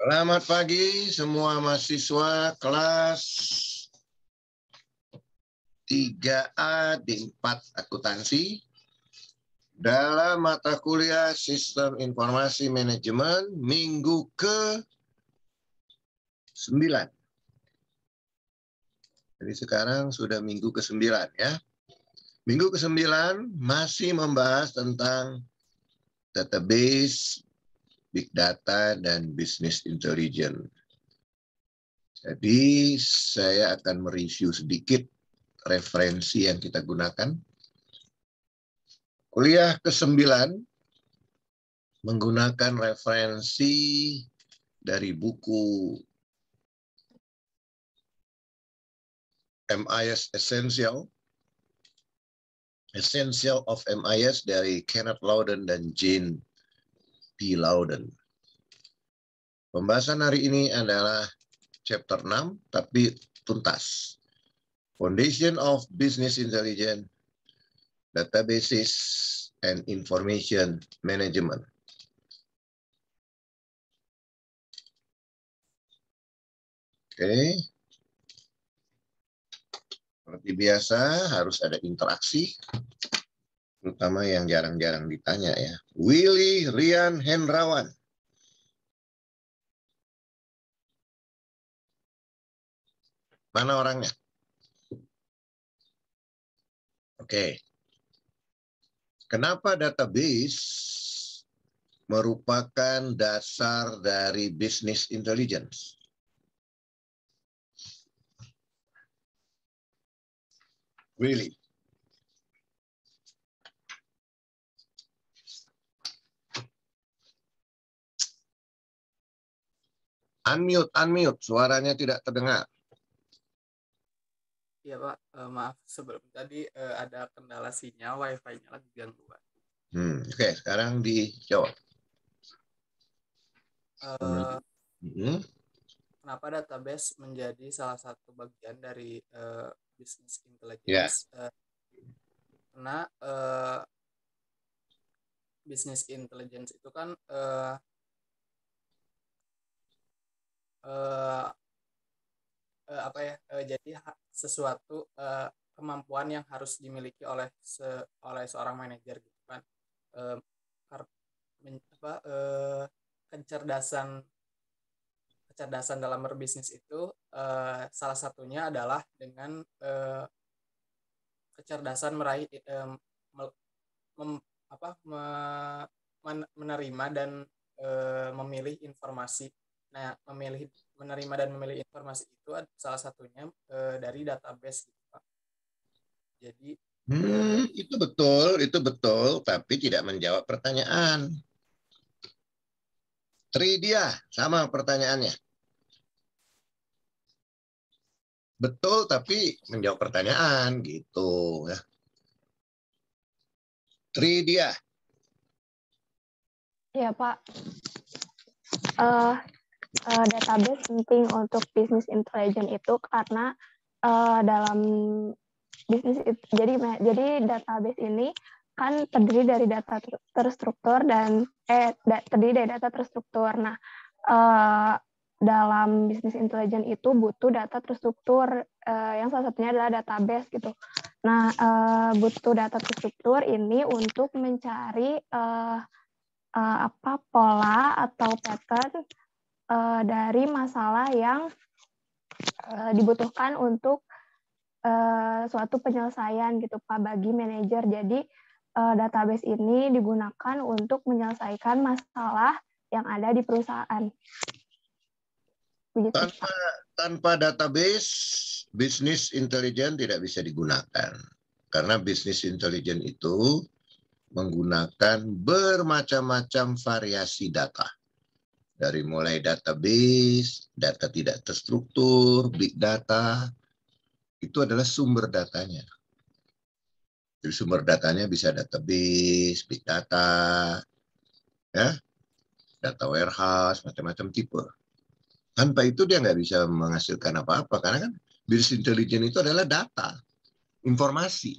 Selamat pagi semua mahasiswa kelas 3A D4 Akuntansi. Dalam mata kuliah Sistem Informasi Manajemen minggu ke 9. Jadi sekarang sudah minggu ke 9 ya. Minggu ke-9 masih membahas tentang database big data dan business intelligence. Jadi saya akan mereview sedikit referensi yang kita gunakan. Kuliah ke-9 menggunakan referensi dari buku MIS Essential Essential of MIS dari Kenneth Lauden dan Jane P. Loudon. Pembahasan hari ini adalah chapter 6, tapi tuntas. Foundation of Business Intelligence, Databases and Information Management. Oke. Okay. Seperti biasa, harus ada interaksi terutama yang jarang-jarang ditanya ya. Willy Rian Hendrawan. Mana orangnya? Oke. Kenapa database merupakan dasar dari business intelligence? Really? Unmute, unmute. Suaranya tidak terdengar. Iya Pak, uh, maaf sebelum tadi uh, ada kendala sinyal, wifi-nya lagi Pak. Hmm, Oke, okay. sekarang dijawab. Uh, eh, hmm. Kenapa database menjadi salah satu bagian dari uh, ya. intelijen? intelligence? Yeah. Uh, karena uh, bisnis intelligence itu kan uh, uh, uh, apa ya uh, jadi sesuatu uh, kemampuan yang harus dimiliki oleh se oleh seorang manajer gitu kan uh, men, apa, uh, kecerdasan kecerdasan dalam berbisnis itu uh, salah satunya adalah dengan uh, kecerdasan meraih uh, mem, apa me, men, menerima dan uh, memilih informasi nah memilih menerima dan memilih informasi itu salah satunya e, dari database gitu pak jadi hmm, itu betul itu betul tapi tidak menjawab pertanyaan Tridia sama pertanyaannya betul tapi menjawab pertanyaan gitu ya Tridia Iya, pak uh, uh, database penting untuk business intelligence itu karena uh, dalam bisnis jadi jadi database ini kan terdiri dari data terstruktur dan eh da, terdiri dari data terstruktur. Nah, uh, dalam bisnis intelijen itu butuh data terstruktur uh, yang salah satunya adalah database gitu. Nah, uh, butuh data terstruktur ini untuk mencari uh, uh, apa pola atau pattern uh, dari masalah yang uh, dibutuhkan untuk uh, suatu penyelesaian gitu Pak bagi manajer. Jadi uh, database ini digunakan untuk menyelesaikan masalah yang ada di perusahaan. Begitu, tanpa tanpa database bisnis intelijen tidak bisa digunakan karena bisnis intelijen itu menggunakan bermacam-macam variasi data dari mulai database, data tidak terstruktur, big data, itu adalah sumber datanya. Jadi sumber datanya bisa database, big data, ya, data warehouse, macam-macam tipe. Tanpa itu dia nggak bisa menghasilkan apa-apa, karena kan business intelligence itu adalah data, informasi.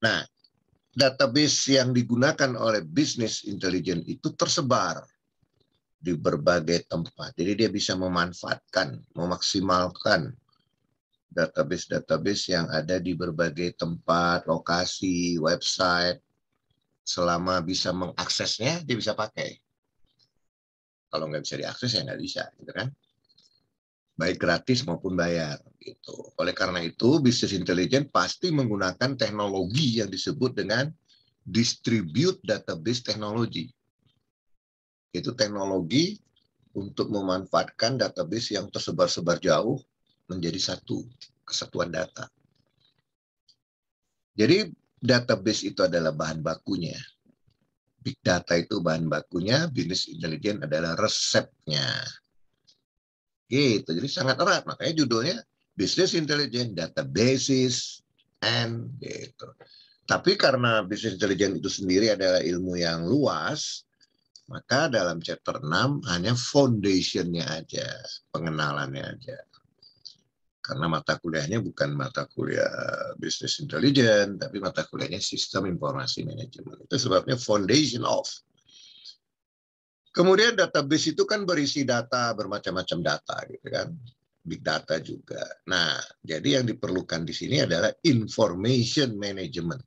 Nah, database yang digunakan oleh bisnis intelijen itu tersebar di berbagai tempat. Jadi dia bisa memanfaatkan, memaksimalkan database-database yang ada di berbagai tempat, lokasi, website. Selama bisa mengaksesnya, dia bisa pakai. Kalau nggak bisa diakses, ya nggak bisa. Gitu kan? Baik gratis maupun bayar gitu. Oleh karena itu, bisnis intelijen pasti menggunakan teknologi yang disebut dengan distribute database technology. Itu teknologi untuk memanfaatkan database yang tersebar-sebar jauh menjadi satu kesatuan data. Jadi database itu adalah bahan bakunya. Big data itu bahan bakunya, bisnis intelijen adalah resepnya. Gitu. Jadi sangat erat. Makanya judulnya business intelligence, database, and gitu. Tapi karena business intelligence itu sendiri adalah ilmu yang luas, maka dalam chapter 6 hanya foundationnya aja, pengenalannya aja. Karena mata kuliahnya bukan mata kuliah business intelligence, tapi mata kuliahnya sistem informasi manajemen. Itu sebabnya foundation of. Kemudian database itu kan berisi data, bermacam-macam data gitu kan big data juga. Nah, jadi yang diperlukan di sini adalah information management.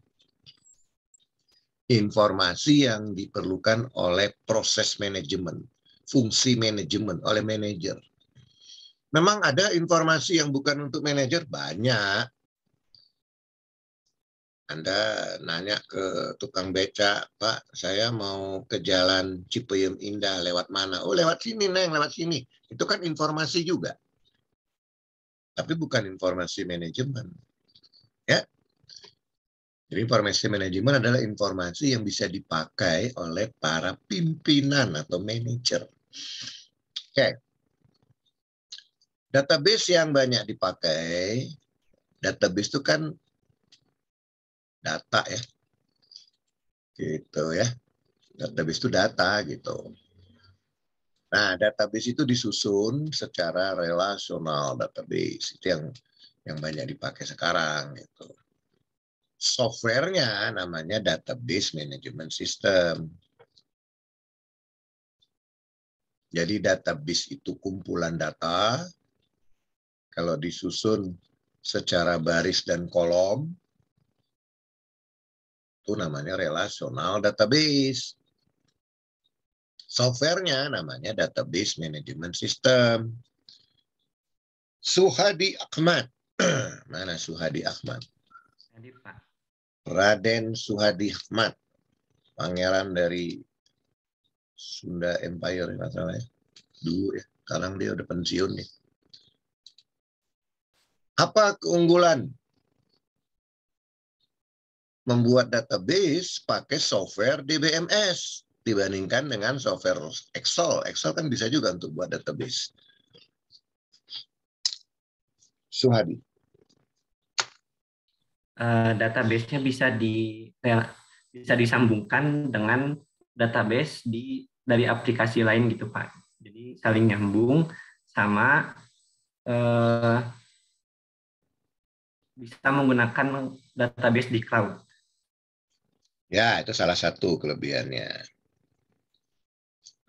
Informasi yang diperlukan oleh proses manajemen, fungsi manajemen oleh manajer. Memang ada informasi yang bukan untuk manajer banyak. Anda nanya ke tukang beca, Pak, saya mau ke jalan Cipeum Indah lewat mana? Oh, lewat sini, Neng, lewat sini. Itu kan informasi juga tapi bukan informasi manajemen. Ya. Jadi informasi manajemen adalah informasi yang bisa dipakai oleh para pimpinan atau manajer. Oke. Okay. Database yang banyak dipakai, database itu kan data ya. Gitu ya. Database itu data gitu. Nah, database itu disusun secara relasional database. Itu yang yang banyak dipakai sekarang itu. Softwarenya namanya database management system. Jadi database itu kumpulan data kalau disusun secara baris dan kolom itu namanya relasional database. Softwarenya namanya Database Management System. Suhadi Ahmad. Mana Suhadi Ahmad? Raden Suhadi Ahmad. Pangeran dari Sunda Empire ya, ya. Dulu ya. Sekarang dia udah pensiun nih. Apa keunggulan membuat database pakai software DBMS? dibandingkan dengan software Excel. Excel kan bisa juga untuk buat database. Suhadi. Uh, database-nya bisa di ya, bisa disambungkan dengan database di dari aplikasi lain gitu Pak. Jadi saling nyambung sama eh, bisa menggunakan database di cloud. Ya, itu salah satu kelebihannya.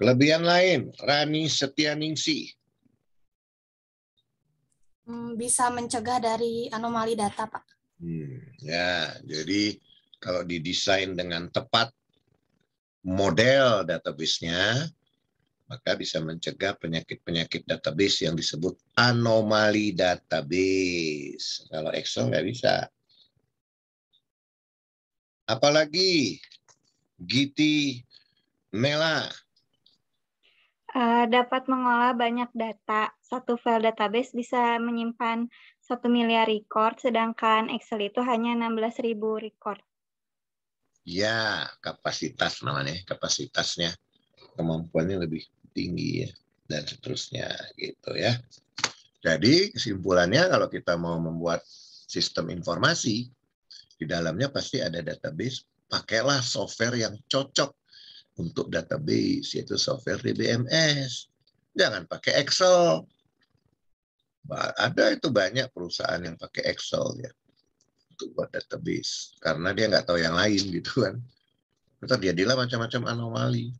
Kelebihan lain, Rani Setianingsi. Hmm, bisa mencegah dari anomali data, Pak. Hmm, ya, jadi kalau didesain dengan tepat model database-nya, maka bisa mencegah penyakit-penyakit database yang disebut anomali database. Kalau Excel nggak bisa. Apalagi Giti Mela uh, dapat mengolah banyak data. Satu file database bisa menyimpan satu miliar record, sedangkan Excel itu hanya ribu record. Ya, kapasitas namanya, kapasitasnya kemampuannya lebih tinggi ya dan seterusnya gitu ya. Jadi kesimpulannya kalau kita mau membuat sistem informasi di dalamnya pasti ada database, pakailah software yang cocok untuk database, yaitu software DBMS. Jangan pakai Excel. Ada itu banyak perusahaan yang pakai Excel ya untuk buat database karena dia nggak tahu yang lain gitu kan. Terjadilah macam-macam anomali.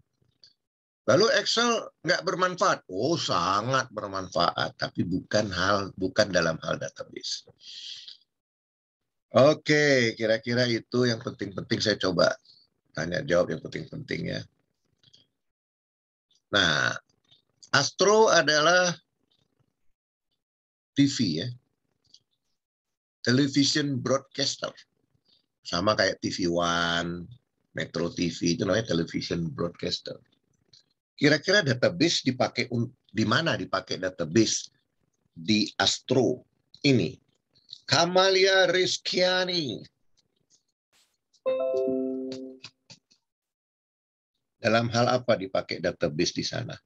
Lalu Excel nggak bermanfaat? Oh, sangat bermanfaat, tapi bukan hal bukan dalam hal database. Oke, kira-kira itu yang penting-penting saya coba Tanya jawab yang penting-penting ya. Nah, Astro adalah TV ya. Television broadcaster. Sama kayak TV One, Metro TV itu namanya television broadcaster. Kira-kira database dipakai di mana dipakai database di Astro ini? Kamalia Rizkiani. Dalam hal apa dipakai database di sana?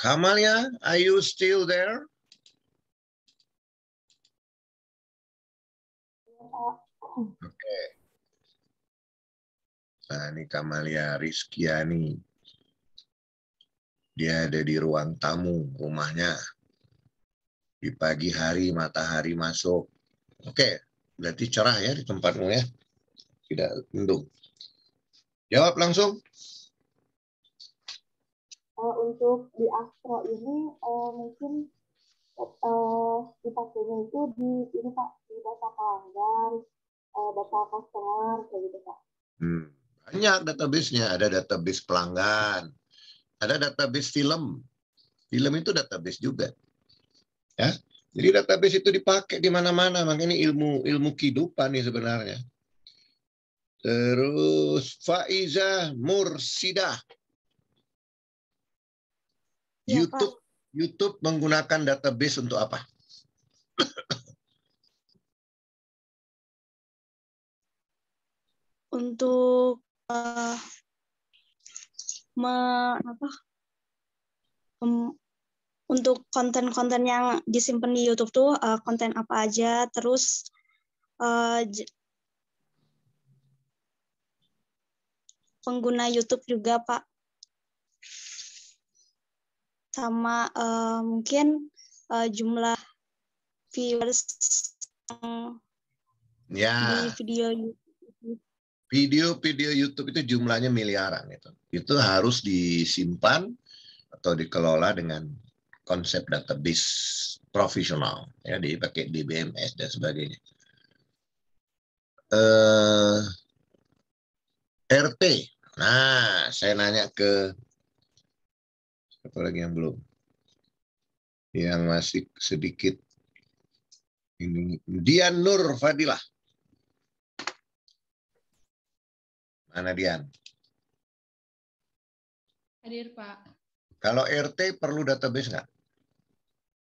Kamalia, are you still there? Oke. Okay. Nah, ini Kamalia Rizkiani. Dia ada di ruang tamu rumahnya. Di pagi hari matahari masuk. Oke, berarti cerah ya di tempatmu ya. Tidak mendung. Jawab langsung. Uh, untuk di Astro ini uh, mungkin uh, eh, dipakainya itu di ini Pak di data pelanggan, uh, data customer kayak gitu Pak. Hmm. Banyak database-nya, ada database pelanggan, ada database film. Film itu database juga. Ya. Jadi database itu dipakai di mana-mana, makanya ini ilmu ilmu kehidupan nih sebenarnya. Terus Faiza Mursida, Ya, YouTube Pak. YouTube menggunakan database untuk apa? untuk uh, me, apa, untuk konten-konten yang disimpan di YouTube tuh uh, konten apa aja, terus uh, pengguna YouTube juga Pak, sama uh, mungkin uh, jumlah viewers yang ya. di video video-video YouTube itu jumlahnya miliaran itu itu harus disimpan atau dikelola dengan konsep database profesional ya dipakai di BMS dan sebagainya. Uh, eh, RT. Nah, saya nanya ke apa lagi yang belum? Yang masih sedikit ini Dian Nur Fadilah. Mana Dian? Hadir, Pak. Kalau RT perlu database nggak?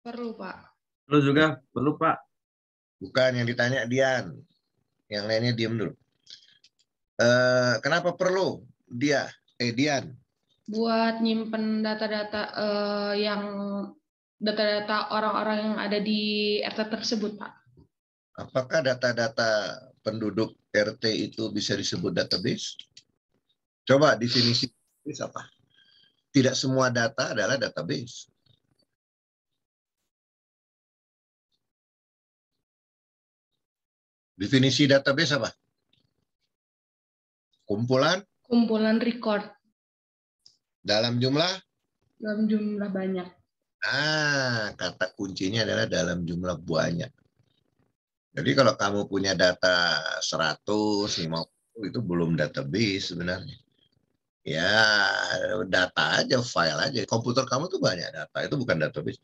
Perlu, Pak. Perlu juga, perlu, Pak. Bukan yang ditanya Dian. Yang lainnya diam dulu. Eh, kenapa perlu dia? Eh, Dian. Buat nyimpen data-data eh, yang data-data orang-orang yang ada di RT tersebut, Pak. Apakah data-data penduduk RT itu bisa disebut database? Coba definisi database apa? Tidak semua data adalah database. Definisi database apa? Kumpulan? Kumpulan record. Dalam jumlah? Dalam jumlah banyak. Ah, kata kuncinya adalah dalam jumlah banyak. Jadi kalau kamu punya data 100, 50 itu belum database sebenarnya. Ya, data aja, file aja. Komputer kamu tuh banyak data, itu bukan database.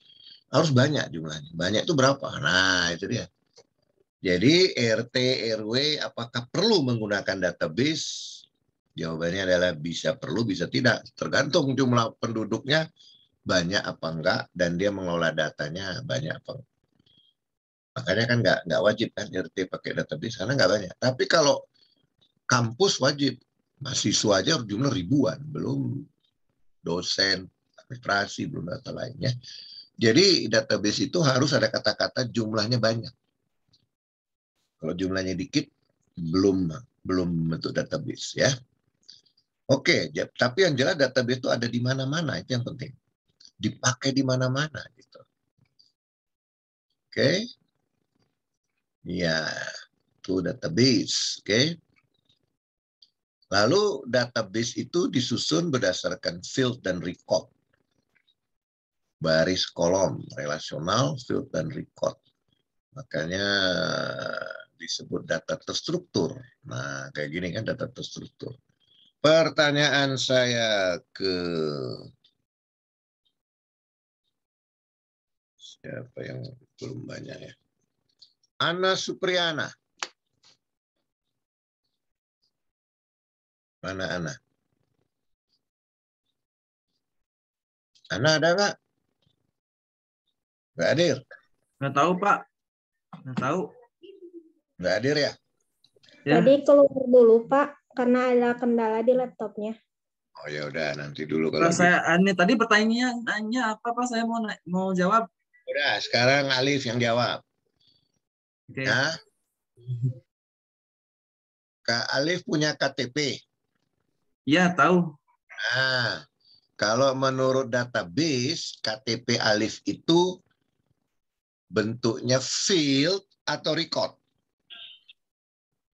Harus banyak jumlahnya. Banyak itu berapa? Nah, itu dia. Jadi RT, RW apakah perlu menggunakan database? Jawabannya adalah bisa perlu, bisa tidak. Tergantung jumlah penduduknya banyak apa enggak dan dia mengelola datanya banyak apa enggak. Makanya kan enggak, nggak wajib kan RT pakai database karena enggak banyak. Tapi kalau kampus wajib, mahasiswa aja jumlah ribuan, belum dosen, administrasi, belum data lainnya. Jadi database itu harus ada kata-kata jumlahnya banyak kalau jumlahnya dikit, belum belum bentuk database ya. Oke, tapi yang jelas database itu ada di mana-mana, itu yang penting. Dipakai di mana-mana gitu. Oke. Ya, itu database, oke. Lalu database itu disusun berdasarkan field dan record. Baris kolom, relasional, field, dan record. Makanya disebut data terstruktur. Nah, kayak gini kan data terstruktur. Pertanyaan saya ke siapa yang belum banyak ya? Ana Supriana. Mana Ana? Ana ada nggak? Nggak hadir. Nggak tahu, Pak. Nggak tahu. Nggak hadir ya? ya? Tadi keluar dulu Pak, karena ada kendala di laptopnya. Oh ya udah nanti dulu kalau. Pak, gitu. saya aneh tadi pertanyaannya nanya apa Pak? Saya mau mau jawab. Udah sekarang Alif yang jawab. Okay. Ya. Kak Alif punya KTP. ya tahu. Nah, kalau menurut database KTP Alif itu bentuknya field atau record?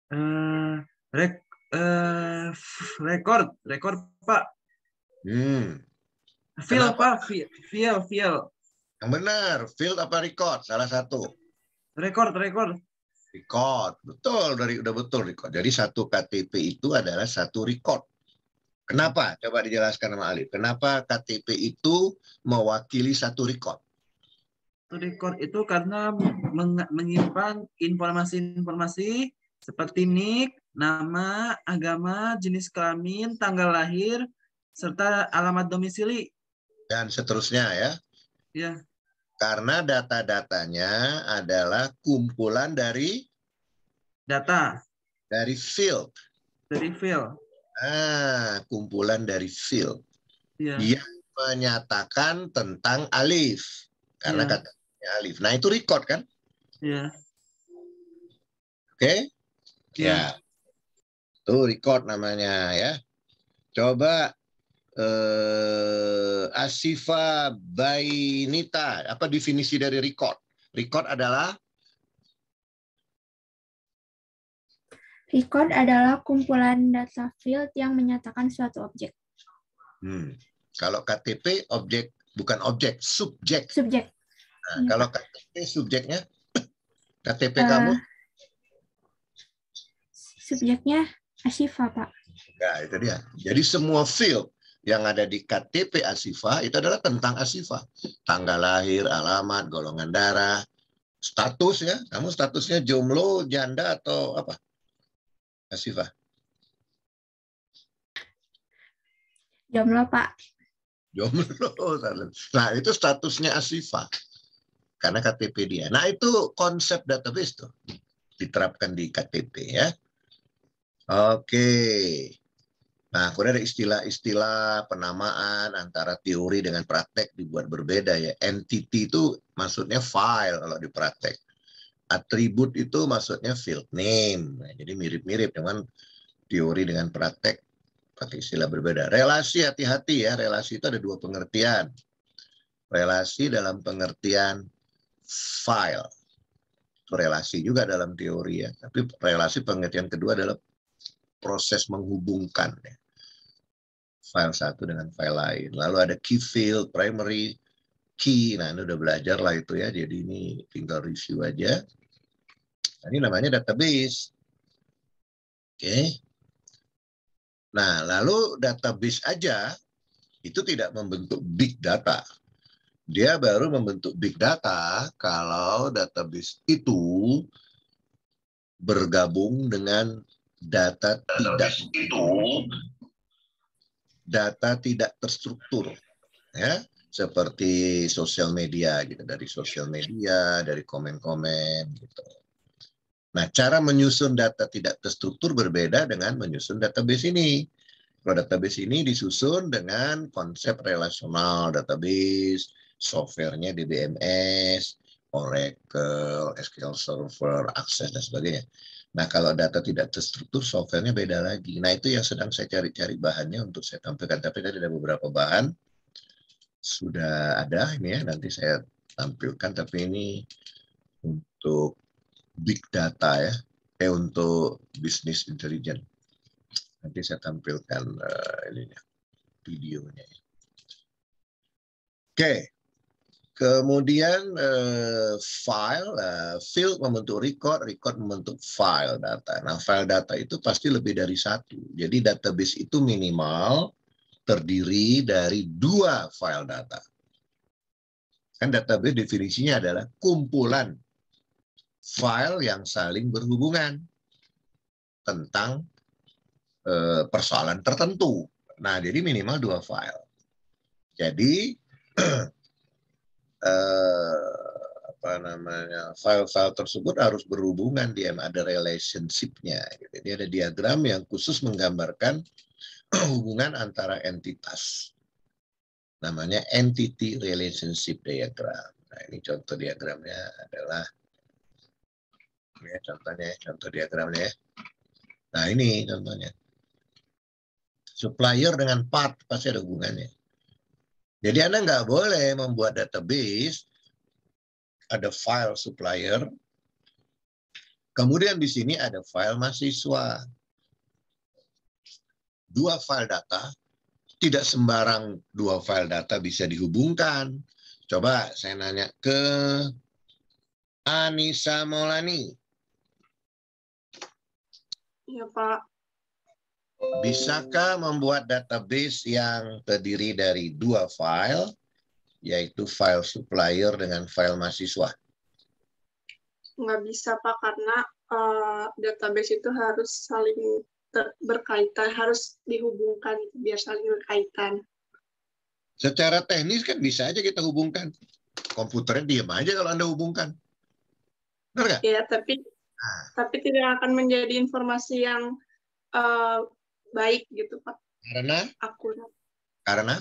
Eh, rek, rekor, eh, rekor Pak. Hmm. Feel Kenapa? Pak, field feel. Yang benar, field apa record? Salah satu. Record, record. Record, betul dari udah betul record. Jadi satu KTP itu adalah satu record. Kenapa? Coba dijelaskan sama Ali. Kenapa KTP itu mewakili satu record? Satu record itu karena menyimpan informasi-informasi seperti nik, nama, agama, jenis kelamin, tanggal lahir, serta alamat domisili. Dan seterusnya ya. Ya. Karena data-datanya adalah kumpulan dari data dari field. Dari field. Ah, kumpulan dari field. Ya. Yang menyatakan tentang alif. Karena ya. katanya alif. Nah, itu record kan? ya Oke. Okay? Ya. Tuh record namanya ya. Coba eh, Asifa Bainita. Apa definisi dari record? Record adalah Record adalah kumpulan data field yang menyatakan suatu objek. Hmm. Kalau KTP objek bukan objek, subjek. Subjek. Nah, Kalau KTP subjeknya KTP uh, ah. kamu subjeknya Asifa, Pak. Ya, itu dia. Jadi semua field yang ada di KTP Asifa itu adalah tentang Asifa. Tanggal lahir, alamat, golongan darah, status ya. Kamu statusnya jomblo, janda atau apa? Asifa. Jomblo, Pak. Jomblo. Nah, itu statusnya Asifa. Karena KTP dia. Nah, itu konsep database tuh. Diterapkan di KTP ya. Oke. Nah, kemudian ada istilah-istilah penamaan antara teori dengan praktek dibuat berbeda ya. Entity itu maksudnya file kalau di praktek. Atribut itu maksudnya field name. Nah, jadi mirip-mirip dengan teori dengan praktek pakai istilah berbeda. Relasi hati-hati ya. Relasi itu ada dua pengertian. Relasi dalam pengertian file. Relasi juga dalam teori ya. Tapi relasi pengertian kedua adalah proses menghubungkan file satu dengan file lain. Lalu ada key field, primary key. Nah, ini udah belajar lah itu ya. Jadi ini tinggal review aja. Nah, ini namanya database. Oke. Nah, lalu database aja itu tidak membentuk big data. Dia baru membentuk big data kalau database itu bergabung dengan data tidak itu data tidak terstruktur ya seperti sosial media gitu dari sosial media dari komen-komen gitu nah cara menyusun data tidak terstruktur berbeda dengan menyusun database ini kalau database ini disusun dengan konsep relasional database softwarenya DBMS Oracle SQL Server akses dan sebagainya Nah, kalau data tidak terstruktur, softwarenya beda lagi. Nah, itu yang sedang saya cari-cari bahannya untuk saya tampilkan. Tapi tadi ada beberapa bahan sudah ada ini ya, nanti saya tampilkan. Tapi ini untuk big data ya, eh untuk bisnis intelligence Nanti saya tampilkan uh, ya, videonya. Oke, okay. Kemudian uh, file, uh, field membentuk record, record membentuk file data. Nah, file data itu pasti lebih dari satu. Jadi database itu minimal terdiri dari dua file data. Kan database definisinya adalah kumpulan file yang saling berhubungan tentang uh, persoalan tertentu. Nah, jadi minimal dua file. Jadi eh, apa namanya file-file tersebut harus berhubungan dia ada relationshipnya gitu. Ini ada diagram yang khusus menggambarkan hubungan antara entitas namanya entity relationship diagram. Nah ini contoh diagramnya adalah ya contohnya ya, contoh diagramnya ya. Nah ini contohnya supplier dengan part pasti ada hubungannya jadi Anda nggak boleh membuat database, ada file supplier, kemudian di sini ada file mahasiswa. Dua file data, tidak sembarang dua file data bisa dihubungkan. Coba saya nanya ke Anissa Maulani. Iya Pak. Bisakah membuat database yang terdiri dari dua file, yaitu file supplier dengan file mahasiswa? Nggak bisa, Pak, karena uh, database itu harus saling berkaitan, harus dihubungkan biar saling berkaitan. Secara teknis kan bisa aja kita hubungkan. Komputernya diam aja kalau Anda hubungkan. Benar nggak? Iya, tapi nah. tapi tidak akan menjadi informasi yang uh, baik gitu pak karena akurat karena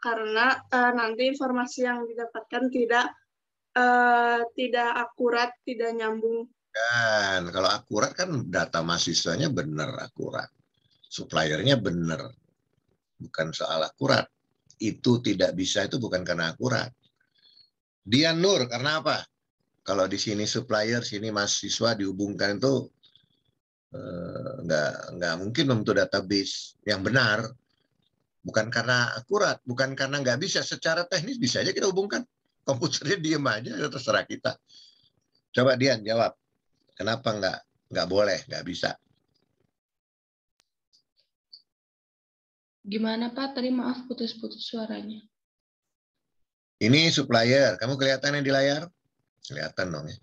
karena uh, nanti informasi yang didapatkan tidak uh, tidak akurat tidak nyambung dan kalau akurat kan data mahasiswanya benar akurat suppliernya benar bukan soal akurat itu tidak bisa itu bukan karena akurat dia nur karena apa kalau di sini supplier sini mahasiswa dihubungkan itu Eh, nggak nggak mungkin untuk database yang benar bukan karena akurat bukan karena nggak bisa secara teknis bisa aja kita hubungkan komputernya diem aja itu ya terserah kita coba Dian jawab kenapa nggak nggak boleh nggak bisa gimana Pak tadi maaf putus-putus suaranya ini supplier kamu kelihatan yang di layar kelihatan dong ya oke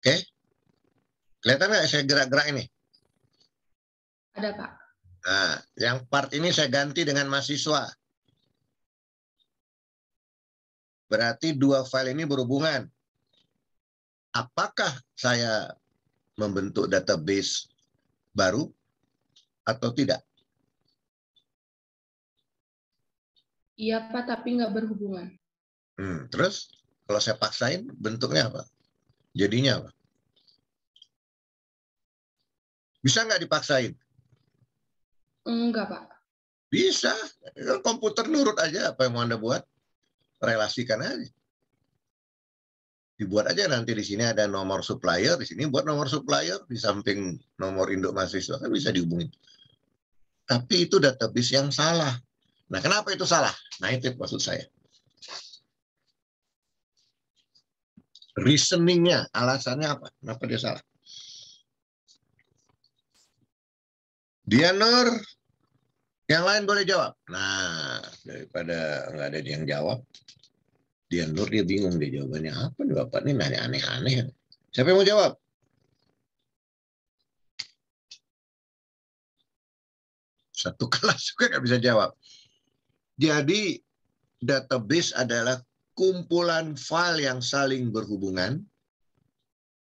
okay? Kelihatan nggak saya gerak-gerak ini? Ada, Pak. Nah, yang part ini saya ganti dengan mahasiswa. Berarti dua file ini berhubungan. Apakah saya membentuk database baru atau tidak? Iya Pak, tapi nggak berhubungan. Hmm, terus kalau saya paksain bentuknya apa? Jadinya apa? Bisa nggak dipaksain? Enggak, Pak. Bisa. Kan komputer nurut aja apa yang mau Anda buat. Relasikan aja. Dibuat aja nanti di sini ada nomor supplier, di sini buat nomor supplier, di samping nomor induk mahasiswa kan bisa dihubungi. Tapi itu database yang salah. Nah, kenapa itu salah? Nah, itu maksud saya. reasoningnya, alasannya apa? Kenapa dia salah? Dian Nur, yang lain boleh jawab. Nah, daripada nggak ada yang jawab, Dian Nur dia bingung dia jawabannya apa nih Bapak ini nanya aneh-aneh. Siapa yang mau jawab? Satu kelas juga nggak bisa jawab. Jadi database adalah kumpulan file yang saling berhubungan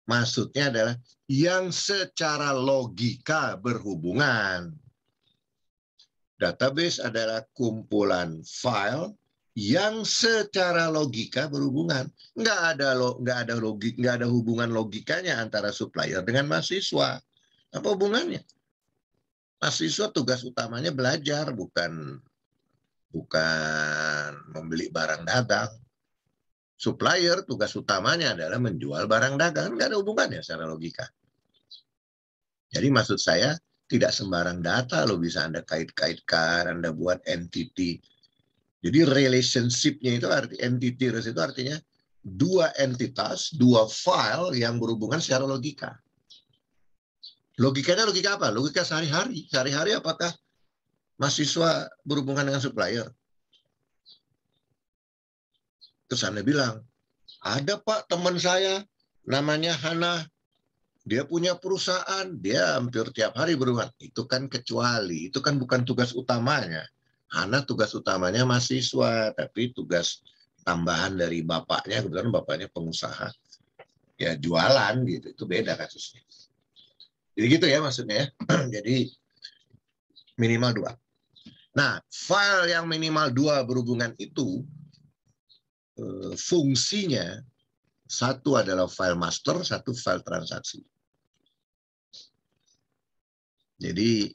Maksudnya adalah yang secara logika berhubungan. Database adalah kumpulan file yang secara logika berhubungan. Nggak ada lo, nggak ada logik, nggak ada hubungan logikanya antara supplier dengan mahasiswa. Apa hubungannya? Mahasiswa tugas utamanya belajar, bukan bukan membeli barang dagang supplier tugas utamanya adalah menjual barang dagang. Nggak ada hubungannya secara logika. Jadi maksud saya tidak sembarang data lo bisa Anda kait-kaitkan, Anda buat entity. Jadi relationship-nya itu arti entity itu artinya dua entitas, dua file yang berhubungan secara logika. Logikanya logika apa? Logika sehari-hari. Sehari-hari apakah mahasiswa berhubungan dengan supplier? Terus Anda bilang, ada Pak teman saya namanya Hana. Dia punya perusahaan, dia hampir tiap hari berbuat. Itu kan kecuali, itu kan bukan tugas utamanya. Hana tugas utamanya mahasiswa, tapi tugas tambahan dari bapaknya, kebetulan bapaknya pengusaha. Ya jualan gitu, itu beda kasusnya. Jadi gitu ya maksudnya. ya. Jadi minimal dua. Nah, file yang minimal dua berhubungan itu Eh, fungsinya satu adalah file master, satu file transaksi. Jadi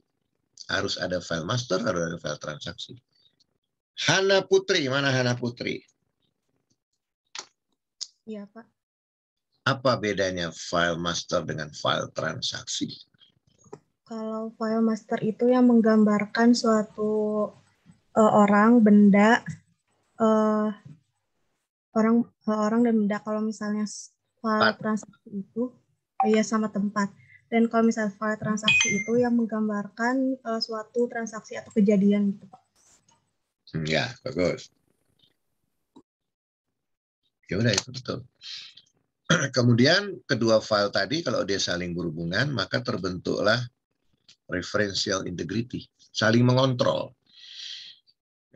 harus ada file master, harus ada file transaksi. Hana Putri, mana Hana Putri? Iya, Pak. Apa bedanya file master dengan file transaksi? Kalau file master itu yang menggambarkan suatu uh, orang, benda, uh, orang eh, orang dan benda kalau misalnya file transaksi itu ya sama tempat dan kalau misalnya file transaksi itu yang menggambarkan uh, suatu transaksi atau kejadian gitu pak hmm, ya bagus ya udah itu betul kemudian kedua file tadi kalau dia saling berhubungan maka terbentuklah referential integrity saling mengontrol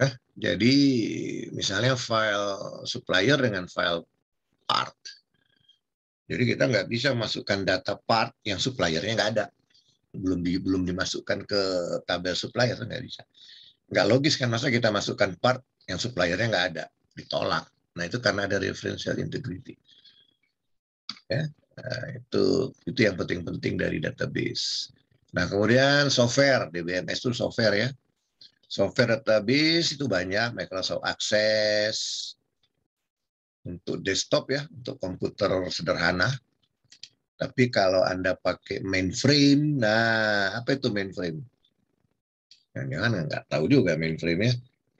Ya, jadi misalnya file supplier dengan file part. Jadi kita hmm. nggak bisa masukkan data part yang suppliernya nggak ada, belum di, belum dimasukkan ke tabel supplier nggak bisa. Nggak logis kan masa kita masukkan part yang suppliernya nggak ada, ditolak. Nah itu karena ada referential integrity. Ya, nah, itu itu yang penting-penting dari database. Nah kemudian software DBMS itu software ya Software database itu banyak, Microsoft Access, untuk desktop ya, untuk komputer sederhana. Tapi kalau Anda pakai mainframe, nah apa itu mainframe? Jangan-jangan nggak tahu juga mainframe ya.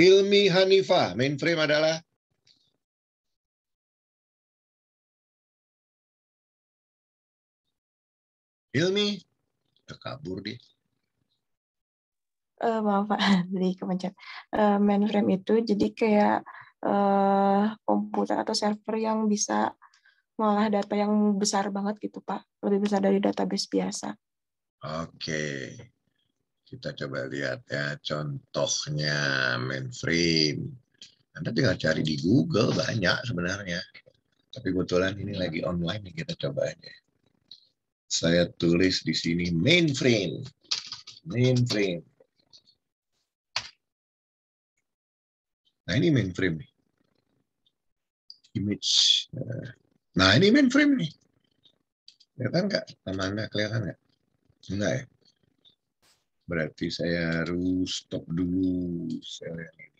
Ilmi Hanifa, mainframe adalah Ilmi, kabur dia uh, maaf pak jadi kepencet uh, eh, mainframe itu jadi kayak uh, komputer atau server yang bisa mengolah data yang besar banget gitu pak lebih besar dari database biasa oke kita coba lihat ya contohnya mainframe anda tinggal cari di Google banyak sebenarnya tapi kebetulan ini lagi online nih kita coba aja saya tulis di sini mainframe mainframe Nah ini mainframe nih. Image. Eh, nah ini mainframe nih. Kelihatan nggak? Nama nggak kelihatan nggak? Enggak ya? Berarti saya harus stop dulu sel yang ini.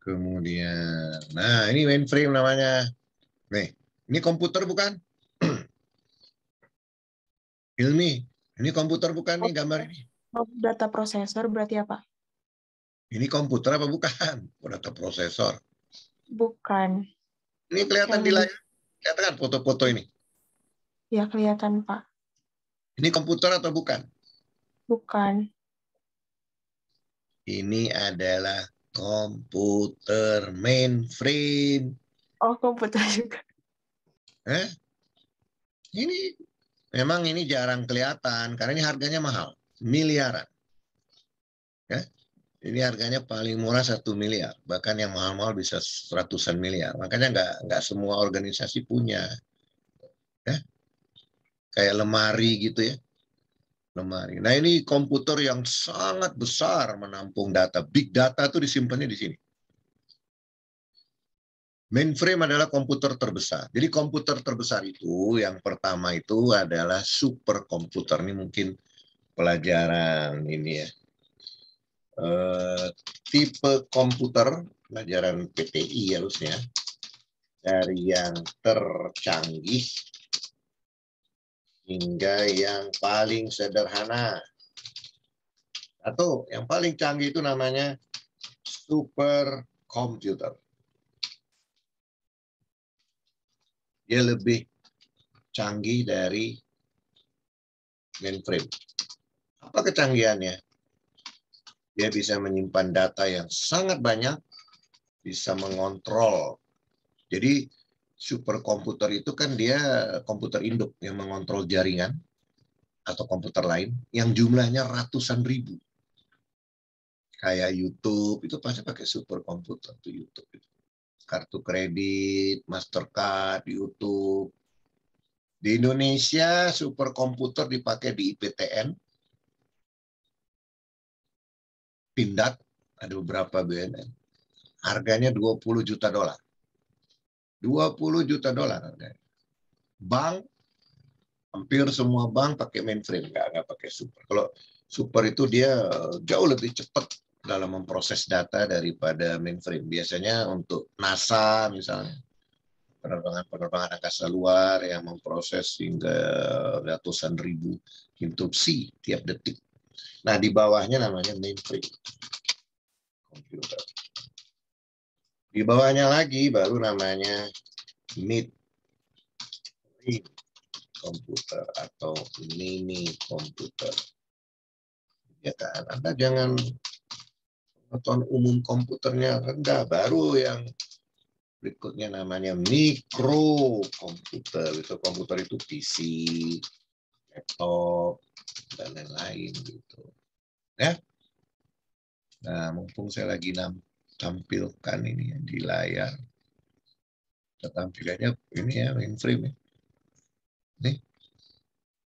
Kemudian, nah ini mainframe namanya. Nih, ini komputer bukan? Ilmi, ini komputer bukan nih oh, gambar ini? Oh, data processor berarti apa? Ini komputer apa bukan? Atau prosesor? Bukan. Ini kelihatan di layar. Kelihatan foto-foto ini? Ya, kelihatan, Pak. Ini komputer atau bukan? Bukan. Ini adalah komputer mainframe. Oh, komputer juga. Eh? Ini memang ini jarang kelihatan karena ini harganya mahal, miliaran. Ya? Ini harganya paling murah satu miliar, bahkan yang mahal-mahal bisa ratusan miliar. Makanya nggak nggak semua organisasi punya, ya. kayak lemari gitu ya, lemari. Nah ini komputer yang sangat besar menampung data, big data tuh disimpannya di sini. Mainframe adalah komputer terbesar. Jadi komputer terbesar itu yang pertama itu adalah super komputer. Ini mungkin pelajaran ini ya Eh, tipe komputer, pelajaran PTI harusnya, dari yang tercanggih hingga yang paling sederhana. atau yang paling canggih itu namanya super komputer Dia lebih canggih dari mainframe. Apa kecanggihannya? Dia bisa menyimpan data yang sangat banyak, bisa mengontrol. Jadi super komputer itu kan dia komputer induk yang mengontrol jaringan atau komputer lain yang jumlahnya ratusan ribu. Kayak YouTube itu pasti pakai super komputer tuh YouTube itu. Kartu kredit, Mastercard, YouTube, di Indonesia, super komputer dipakai di IPTN, Pindad ada beberapa BNN Harganya 20 juta dolar. 20 juta dolar harganya. Bank hampir semua bank pakai mainframe, nggak nggak pakai super. Kalau super itu dia eh, jauh lebih cepat dalam memproses data daripada mainframe. Biasanya untuk NASA misalnya penerbangan-penerbangan angkasa luar yang memproses hingga ratusan ribu instruksi tiap detik Nah, di bawahnya namanya mainframe. Komputer. Di bawahnya lagi baru namanya mid komputer atau mini komputer. Ya kan, Anda jangan nonton umum komputernya rendah, baru yang berikutnya namanya mikro komputer. Itu komputer itu PC, laptop, dan lain-lain gitu ya. Nah, mumpung saya lagi tampilkan ini ya, di layar. Tampilannya ini ya, mainframe ya. Nih.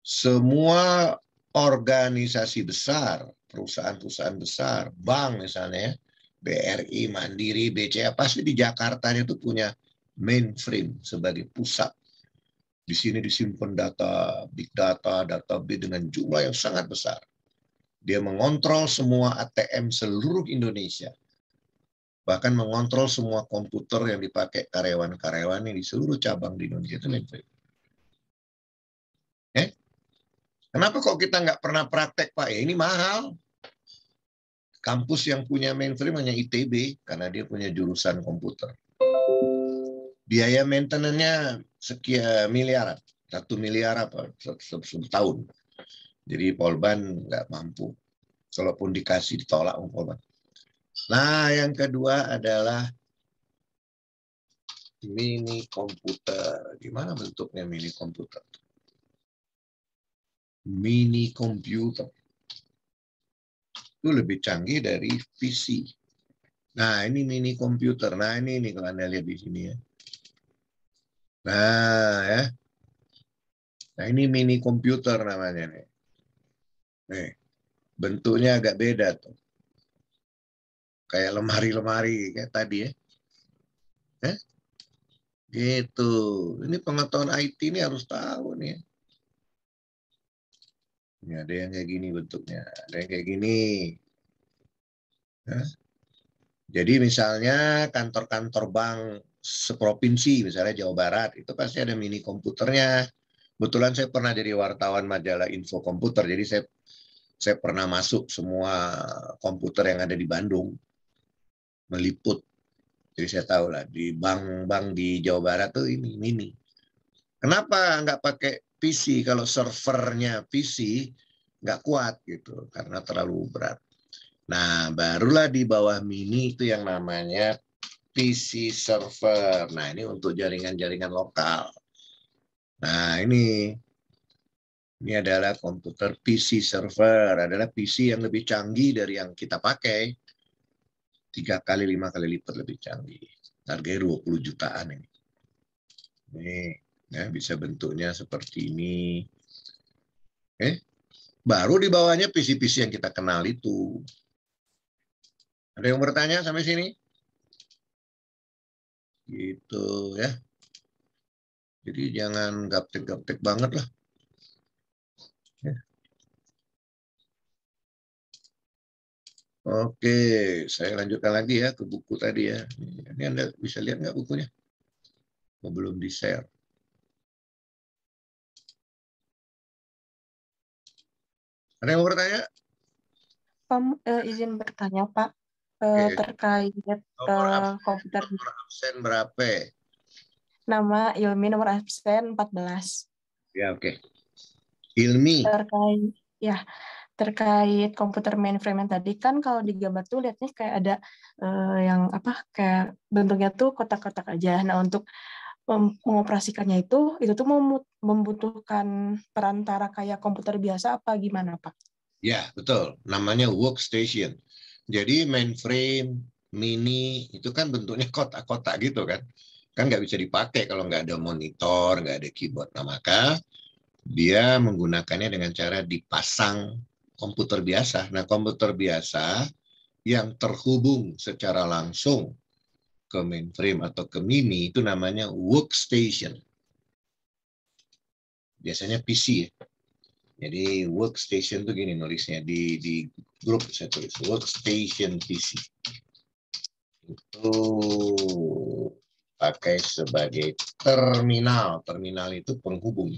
Semua organisasi besar, perusahaan-perusahaan besar, bank misalnya ya, BRI, Mandiri, BCA, pasti di Jakarta itu punya mainframe sebagai pusat. Di sini disimpan data, big data, data B dengan jumlah yang sangat besar dia mengontrol semua ATM seluruh Indonesia. Bahkan mengontrol semua komputer yang dipakai karyawan-karyawan di seluruh cabang di Indonesia itu hmm. Eh? Kenapa kok kita nggak pernah praktek, Pak? Ya, ini mahal. Kampus yang punya mainframe hanya ITB, karena dia punya jurusan komputer. Biaya maintenance-nya sekian miliaran. Satu miliar apa? tahun. Jadi Polban nggak mampu. Kalaupun dikasih ditolak um, Polban. Nah, yang kedua adalah mini komputer. Gimana bentuknya mini komputer? Mini komputer. Itu lebih canggih dari PC. Nah, ini mini komputer. Nah, ini nih kalau Anda lihat di sini ya. Nah, ya. Nah, ini mini komputer namanya nih. Nih, bentuknya agak beda tuh. Kayak lemari-lemari kayak tadi ya. Eh? Gitu. Ini pengetahuan IT ini harus tahu nih. Ya, ada yang kayak gini bentuknya, ada yang kayak gini. Hah? Jadi misalnya kantor-kantor bank seprovinsi, misalnya Jawa Barat, itu pasti ada mini komputernya, Kebetulan saya pernah jadi wartawan majalah Info Komputer, jadi saya saya pernah masuk semua komputer yang ada di Bandung meliput. Jadi saya tahu lah di bank-bank di Jawa Barat tuh ini mini. Kenapa nggak pakai PC kalau servernya PC nggak kuat gitu karena terlalu berat. Nah barulah di bawah mini itu yang namanya PC server. Nah ini untuk jaringan-jaringan lokal. Nah, ini ini adalah komputer PC server, adalah PC yang lebih canggih dari yang kita pakai. Tiga kali, lima kali lipat lebih canggih. Harganya 20 jutaan ini. Ini ya, bisa bentuknya seperti ini. Eh, baru di bawahnya PC-PC yang kita kenal itu. Ada yang bertanya sampai sini? Gitu ya. Jadi jangan gaptek-gaptek banget lah. Ya. Oke, saya lanjutkan lagi ya ke buku tadi ya. Ini Anda bisa lihat nggak bukunya? Oh, belum di-share. Ada yang mau bertanya? Pem, eh, izin bertanya Pak, eh, terkait eh, komputer. Nomor absen berapa? nama Ilmi nomor absen 14. Ya, oke. Okay. Ilmi. Terkait ya, terkait komputer mainframe yang tadi kan kalau di gambar tuh lihatnya kayak ada eh, yang apa kayak bentuknya tuh kotak-kotak aja. Nah, untuk mengoperasikannya itu itu tuh membutuhkan perantara kayak komputer biasa apa gimana, Pak? Ya, betul. Namanya workstation. Jadi mainframe mini itu kan bentuknya kotak-kotak gitu kan kan nggak bisa dipakai kalau nggak ada monitor, nggak ada keyboard. Nah maka dia menggunakannya dengan cara dipasang komputer biasa. Nah komputer biasa yang terhubung secara langsung ke mainframe atau ke mini itu namanya workstation. Biasanya PC ya. Jadi workstation tuh gini nulisnya di di grup saya tulis workstation PC. Itu dipakai sebagai terminal. Terminal itu penghubung.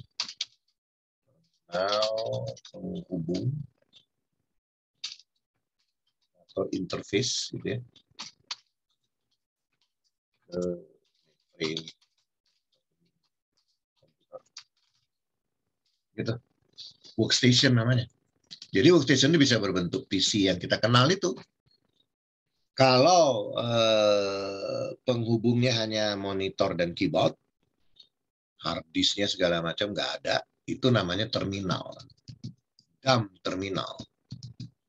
Terminal penghubung atau interface gitu ya. Gitu. Workstation namanya. Jadi workstation ini bisa berbentuk PC yang kita kenal itu kalau eh, penghubungnya hanya monitor dan keyboard, hard disknya segala macam nggak ada, itu namanya terminal. Dam terminal.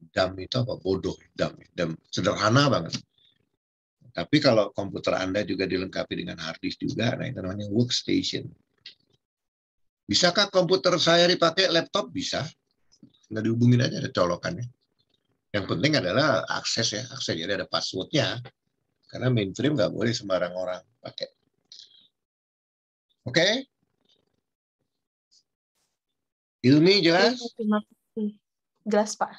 Dam itu apa? Bodoh. Dam, dam. Sederhana banget. Tapi kalau komputer Anda juga dilengkapi dengan hard disk juga, nah itu namanya workstation. Bisakah komputer saya dipakai laptop? Bisa. Nggak dihubungin aja ada colokannya yang penting adalah akses ya, akses jadi ada passwordnya. Karena mainframe nggak boleh sembarang orang pakai. Oke? Okay? Ilmi jelas? Iya, terima kasih. Jelas, Pak.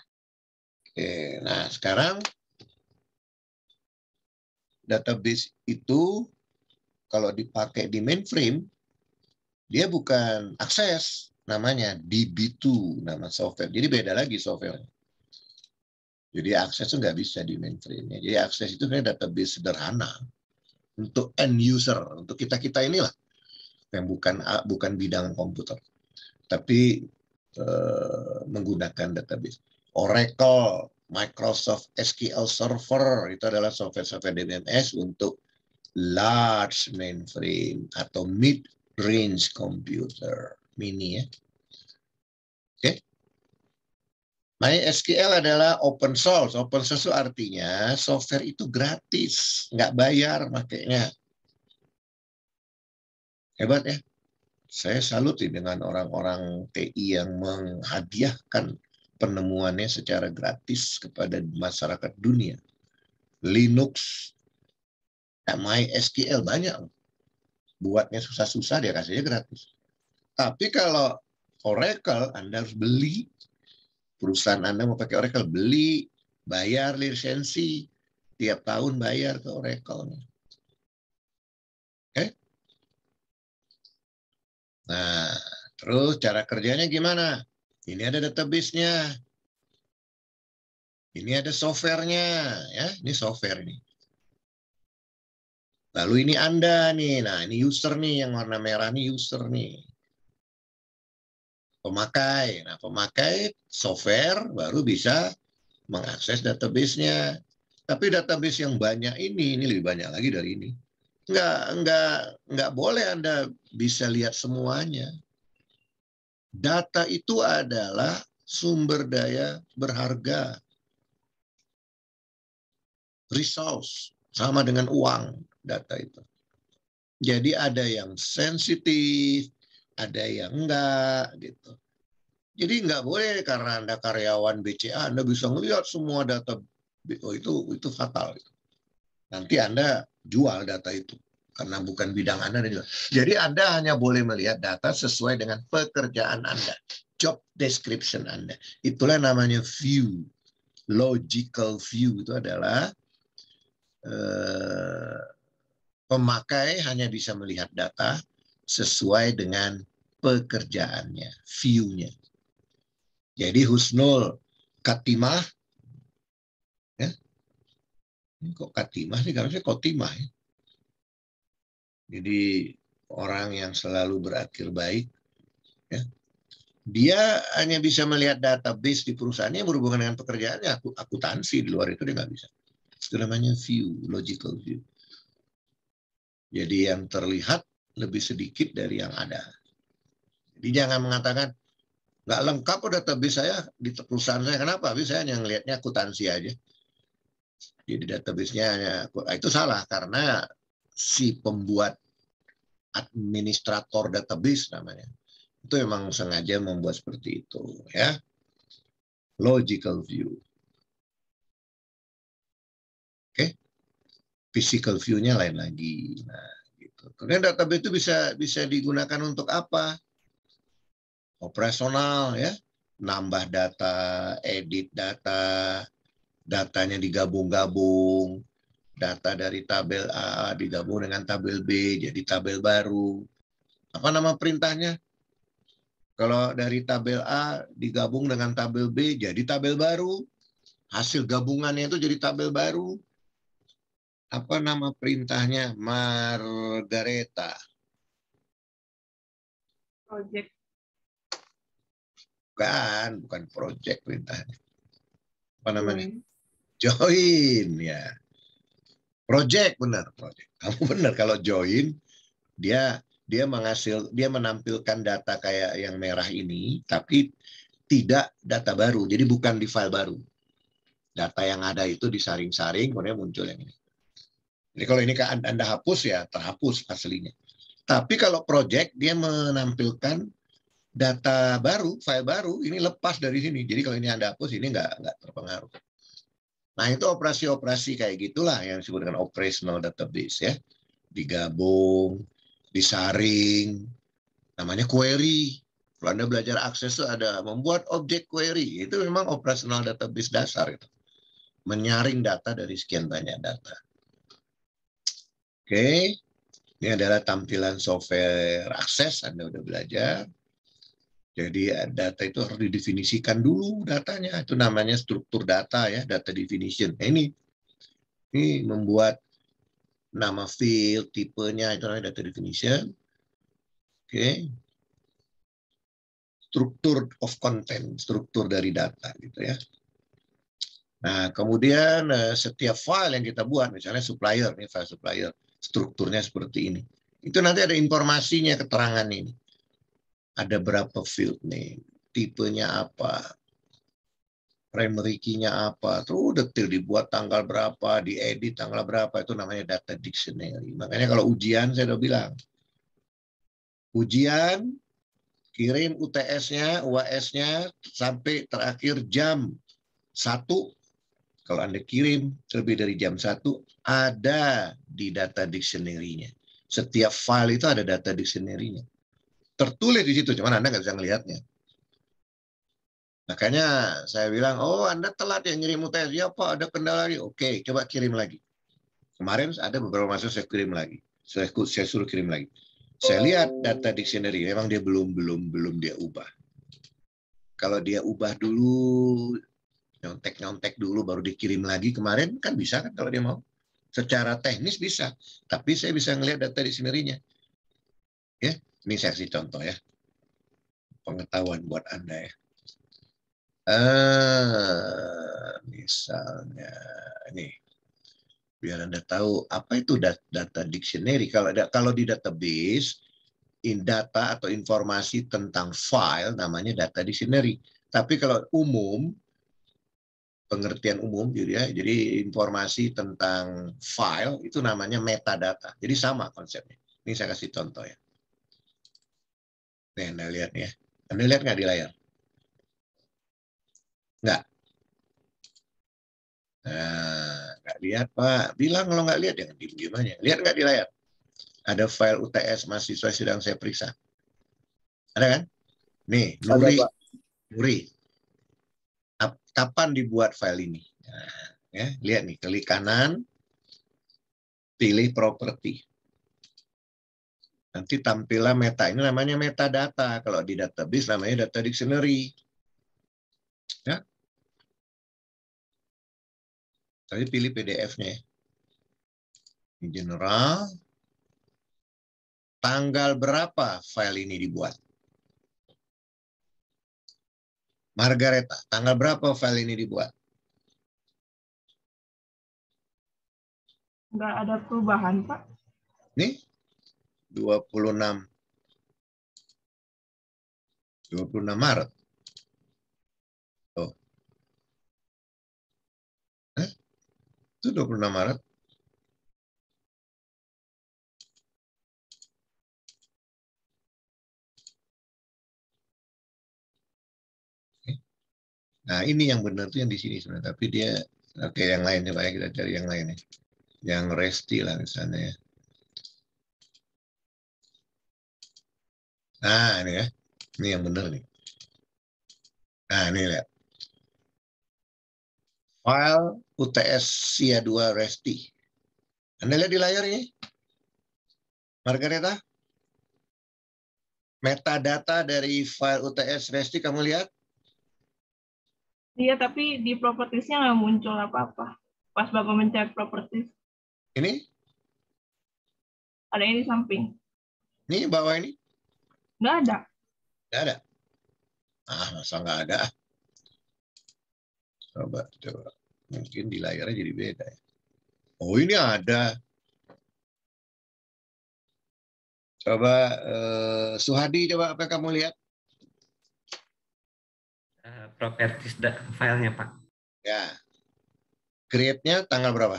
Oke, nah sekarang database itu kalau dipakai di mainframe, dia bukan akses, namanya DB2, nama software. Jadi beda lagi software. Jadi akses itu nggak bisa di mainframe. -nya. Jadi akses itu sebenarnya database sederhana untuk end user, untuk kita kita inilah yang bukan ah, bukan bidang komputer, tapi eh, menggunakan database. Oracle, Microsoft SQL Server itu adalah software-software DBMS untuk large mainframe atau mid range computer mini ya. Oke. Okay. MySQL adalah open source. Open source itu artinya software itu gratis, nggak bayar makanya. Hebat ya. Saya salut dengan orang-orang TI yang menghadiahkan penemuannya secara gratis kepada masyarakat dunia. Linux, ya, MySQL banyak. Buatnya susah-susah, dia kasihnya gratis. Tapi kalau Oracle, Anda harus beli perusahaan Anda mau pakai Oracle, beli, bayar lisensi, tiap tahun bayar ke Oracle. Oke? Nah, terus cara kerjanya gimana? Ini ada database-nya. Ini ada software-nya, ya. Ini software ini. Lalu ini Anda nih. Nah, ini user nih yang warna merah nih user nih pemakai. Nah, pemakai software baru bisa mengakses database-nya. Tapi database yang banyak ini, ini lebih banyak lagi dari ini. Nggak, nggak, nggak boleh Anda bisa lihat semuanya. Data itu adalah sumber daya berharga. Resource, sama dengan uang data itu. Jadi ada yang sensitif, ada yang enggak gitu. Jadi nggak boleh karena Anda karyawan BCA, Anda bisa melihat semua data oh, itu itu fatal. Gitu. Nanti Anda jual data itu karena bukan bidang Anda. Jadi Anda hanya boleh melihat data sesuai dengan pekerjaan Anda, job description Anda. Itulah namanya view. Logical view itu adalah eh, pemakai hanya bisa melihat data, sesuai dengan pekerjaannya, view-nya. Jadi husnul katimah, ya. Ini kok katimah sih? karena sih kotimah. Ya. Jadi orang yang selalu berakhir baik, ya. dia hanya bisa melihat database di perusahaannya yang berhubungan dengan pekerjaannya, aku, akuntansi di luar itu dia nggak bisa. Itu namanya view, logical view. Jadi yang terlihat lebih sedikit dari yang ada. Jadi jangan mengatakan nggak lengkap udah database saya di perusahaan saya kenapa? Tapi saya yang lihatnya akuntansi aja. Jadi database-nya nah, itu salah karena si pembuat administrator database namanya itu memang sengaja membuat seperti itu ya logical view oke okay? physical view-nya lain lagi nah Kemudian database itu bisa bisa digunakan untuk apa? Operasional ya, nambah data, edit data, datanya digabung-gabung, data dari tabel A digabung dengan tabel B jadi tabel baru. Apa nama perintahnya? Kalau dari tabel A digabung dengan tabel B jadi tabel baru. Hasil gabungannya itu jadi tabel baru apa nama perintahnya Margareta project bukan bukan project perintahnya apa namanya join, ya project benar project kamu benar kalau join dia dia menghasil dia menampilkan data kayak yang merah ini tapi tidak data baru jadi bukan di file baru data yang ada itu disaring-saring kemudian muncul yang ini jadi kalau ini Anda hapus ya terhapus aslinya. Tapi kalau project dia menampilkan data baru, file baru, ini lepas dari sini. Jadi kalau ini Anda hapus ini nggak nggak terpengaruh. Nah itu operasi-operasi kayak gitulah yang disebut dengan operational database ya. Digabung, disaring, namanya query. Kalau Anda belajar akses itu ada membuat objek query. Itu memang operational database dasar. Itu. Menyaring data dari sekian banyak data. Oke, ini adalah tampilan software akses, Anda udah belajar. Jadi data itu harus didefinisikan dulu datanya. Itu namanya struktur data ya, data definition. Nah, ini ini membuat nama field, tipenya itu namanya data definition. Oke. Okay. Struktur of content, struktur dari data gitu ya. Nah, kemudian eh, setiap file yang kita buat misalnya supplier ini file supplier strukturnya seperti ini. Itu nanti ada informasinya, keterangan ini. Ada berapa field name, tipenya apa, primary key-nya apa, terus detail dibuat tanggal berapa, diedit tanggal berapa, itu namanya data dictionary. Makanya kalau ujian saya udah bilang, ujian kirim UTS-nya, UAS-nya sampai terakhir jam satu. Kalau Anda kirim lebih dari jam 1, ada di data dictionary-nya. Setiap file itu ada data dictionary-nya. Tertulis di situ, cuman Anda nggak bisa melihatnya. Makanya saya bilang, oh Anda telat ya ngirim UTS. Ya Pak, ada kendala lagi. Oke, coba kirim lagi. Kemarin ada beberapa masuk saya kirim lagi. Saya, saya suruh kirim lagi. Saya lihat data dictionary, memang dia belum belum belum dia ubah. Kalau dia ubah dulu nyontek-nyontek dulu baru dikirim lagi kemarin kan bisa kan kalau dia mau. Secara teknis bisa, tapi saya bisa ngelihat data di sinerinya. Ya, ini saya kasih contoh ya. Pengetahuan buat Anda ya. Eh, misalnya ini biar Anda tahu apa itu data, data dictionary. Kalau ada, kalau di database in data atau informasi tentang file namanya data dictionary. Tapi kalau umum pengertian umum gitu ya. Jadi informasi tentang file itu namanya metadata. Jadi sama konsepnya. Ini saya kasih contoh ya. Nih, Anda lihat ya. Anda lihat nggak di layar? Nggak. Nah, nggak lihat, Pak. Bilang kalau nggak lihat, jangan diem-diem aja. Lihat nggak di layar? Ada file UTS mahasiswa sedang saya periksa. Ada kan? Nih, Nuri. Nuri kapan dibuat file ini. Nah, ya, lihat nih, klik kanan, pilih properti. Nanti tampillah meta. Ini namanya metadata. Kalau di database namanya data dictionary. Ya. Tapi pilih PDF-nya. Ya. General. Tanggal berapa file ini dibuat? Margareta. Tanggal berapa file ini dibuat? Enggak ada perubahan, Pak. Nih, 26. 26 Maret. Oh. Eh? Itu 26 Maret. Nah ini yang benar tuh yang di sini sebenarnya. Tapi dia oke okay, yang lain ya kita cari yang lain ya. Yang resti lah misalnya ya. Nah ini ya, ini yang benar nih. Nah ini lihat. File UTS SIA2 RESTI. Anda lihat di layar ini? Margareta? Metadata dari file UTS RESTI kamu lihat? Iya, tapi di propertiesnya nggak muncul apa-apa. Pas Bapak mencari properties. Ini? Ada ini samping. Ini bawah ini? Nggak ada. Nggak ada? Ah, masa nggak ada? Coba, coba. Mungkin di layarnya jadi beda ya. Oh, ini ada. Coba, eh, Suhadi, coba apa kamu lihat? uh, eh, properties filenya Pak. Ya. Create-nya tanggal berapa?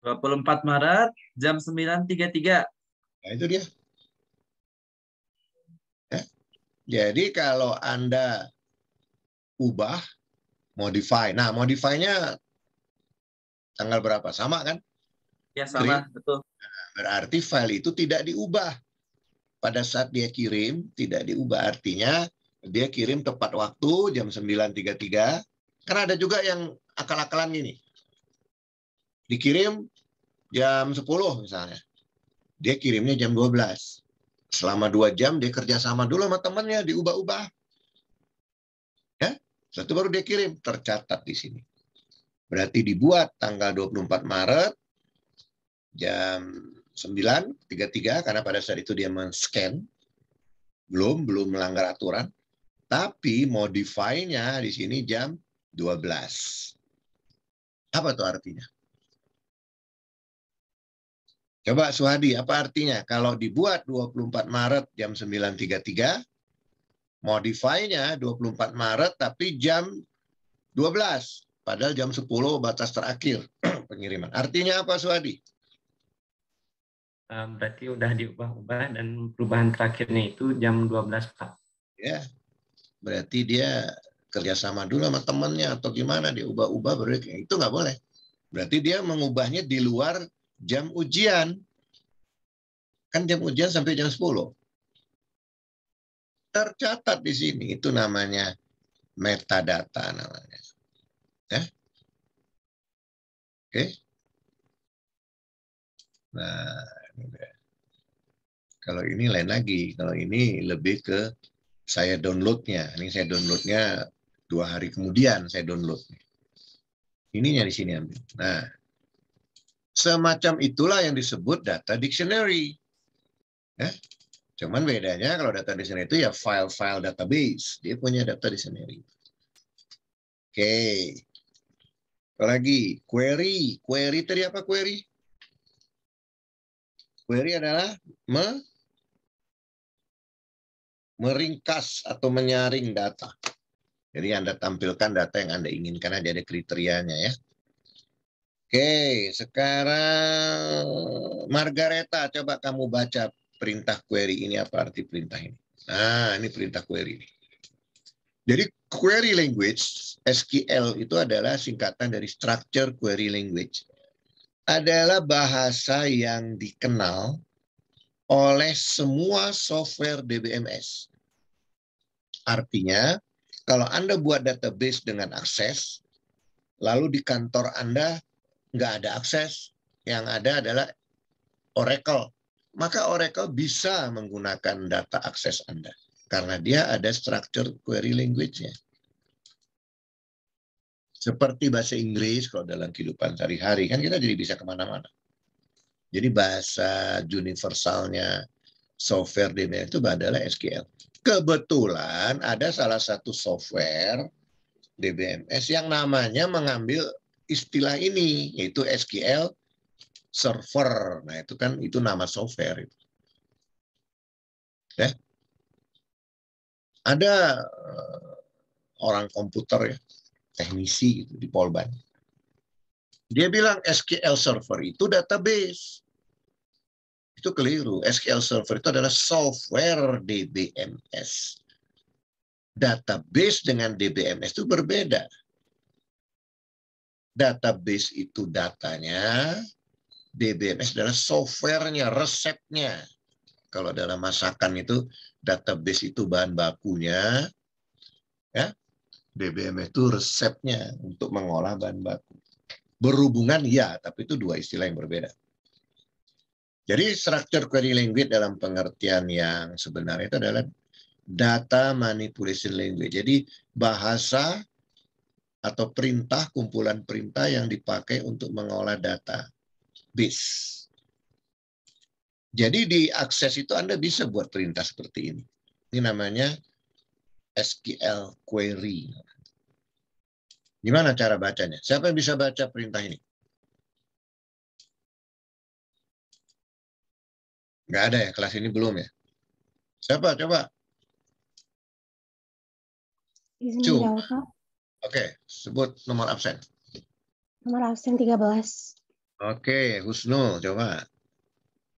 24 Maret jam 9.33. Nah, itu dia. Ya. Jadi kalau Anda ubah, modify. Nah, modify-nya tanggal berapa? Sama kan? Ya, sama. Create. Betul. Nah, berarti file itu tidak diubah. Pada saat dia kirim, tidak diubah. Artinya dia kirim tepat waktu jam 9.33. Karena ada juga yang akal-akalan gini. Dikirim jam 10 misalnya. Dia kirimnya jam 12. Selama dua jam dia kerja sama dulu sama temannya, diubah-ubah. Ya, satu baru dia kirim, tercatat di sini. Berarti dibuat tanggal 24 Maret jam 9.33 karena pada saat itu dia men-scan belum belum melanggar aturan tapi modify-nya di sini jam 12. Apa tuh artinya? Coba Suhadi, apa artinya? Kalau dibuat 24 Maret jam 9.33, modify-nya 24 Maret tapi jam 12. Padahal jam 10 batas terakhir pengiriman. Artinya apa Suhadi? Berarti udah diubah-ubah dan perubahan terakhirnya itu jam 12, Pak. Ya, berarti dia kerjasama dulu sama temennya atau gimana diubah-ubah berarti itu nggak boleh. Berarti dia mengubahnya di luar jam ujian. Kan jam ujian sampai jam 10. Tercatat di sini itu namanya metadata namanya. Ya. Oke. Nah, ini kalau ini lain lagi. Kalau ini lebih ke saya downloadnya. Ini saya downloadnya dua hari kemudian saya download. Ininya di sini ambil. Nah, semacam itulah yang disebut data dictionary. Ya? Cuman bedanya kalau data dictionary itu ya file-file database. Dia punya data dictionary. Oke. Okay. Lagi, query. Query tadi apa query? Query adalah me meringkas atau menyaring data. Jadi Anda tampilkan data yang Anda inginkan aja ada kriterianya ya. Oke, sekarang Margareta coba kamu baca perintah query ini apa arti perintah ini. Nah, ini perintah query. Jadi query language SQL itu adalah singkatan dari structure query language. Adalah bahasa yang dikenal oleh semua software DBMS Artinya, kalau Anda buat database dengan akses, lalu di kantor Anda nggak ada akses, yang ada adalah Oracle. Maka Oracle bisa menggunakan data akses Anda karena dia ada structure query language-nya. Seperti bahasa Inggris kalau dalam kehidupan sehari-hari kan kita jadi bisa kemana-mana. Jadi bahasa universalnya software di itu adalah SQL. Kebetulan ada salah satu software DBMS yang namanya mengambil istilah ini yaitu SQL server. Nah, itu kan itu nama software itu. Ya. Ada eh, orang komputer ya, teknisi gitu di Polban. Dia bilang SQL server itu database. Itu keliru. SQL Server itu adalah software DBMS. Database dengan DBMS itu berbeda. Database itu datanya, DBMS adalah softwarenya, resepnya. Kalau dalam masakan itu database itu bahan bakunya, ya DBMS itu resepnya untuk mengolah bahan baku. Berhubungan ya, tapi itu dua istilah yang berbeda. Jadi structure query language dalam pengertian yang sebenarnya itu adalah data manipulation language. Jadi bahasa atau perintah, kumpulan perintah yang dipakai untuk mengolah data bis. Jadi di akses itu Anda bisa buat perintah seperti ini. Ini namanya SQL query. Gimana cara bacanya? Siapa yang bisa baca perintah ini? Nggak ada ya, kelas ini belum ya? Siapa? Coba. Izin Oke, okay, sebut nomor absen. Nomor absen 13. Oke, okay, Husnul, coba.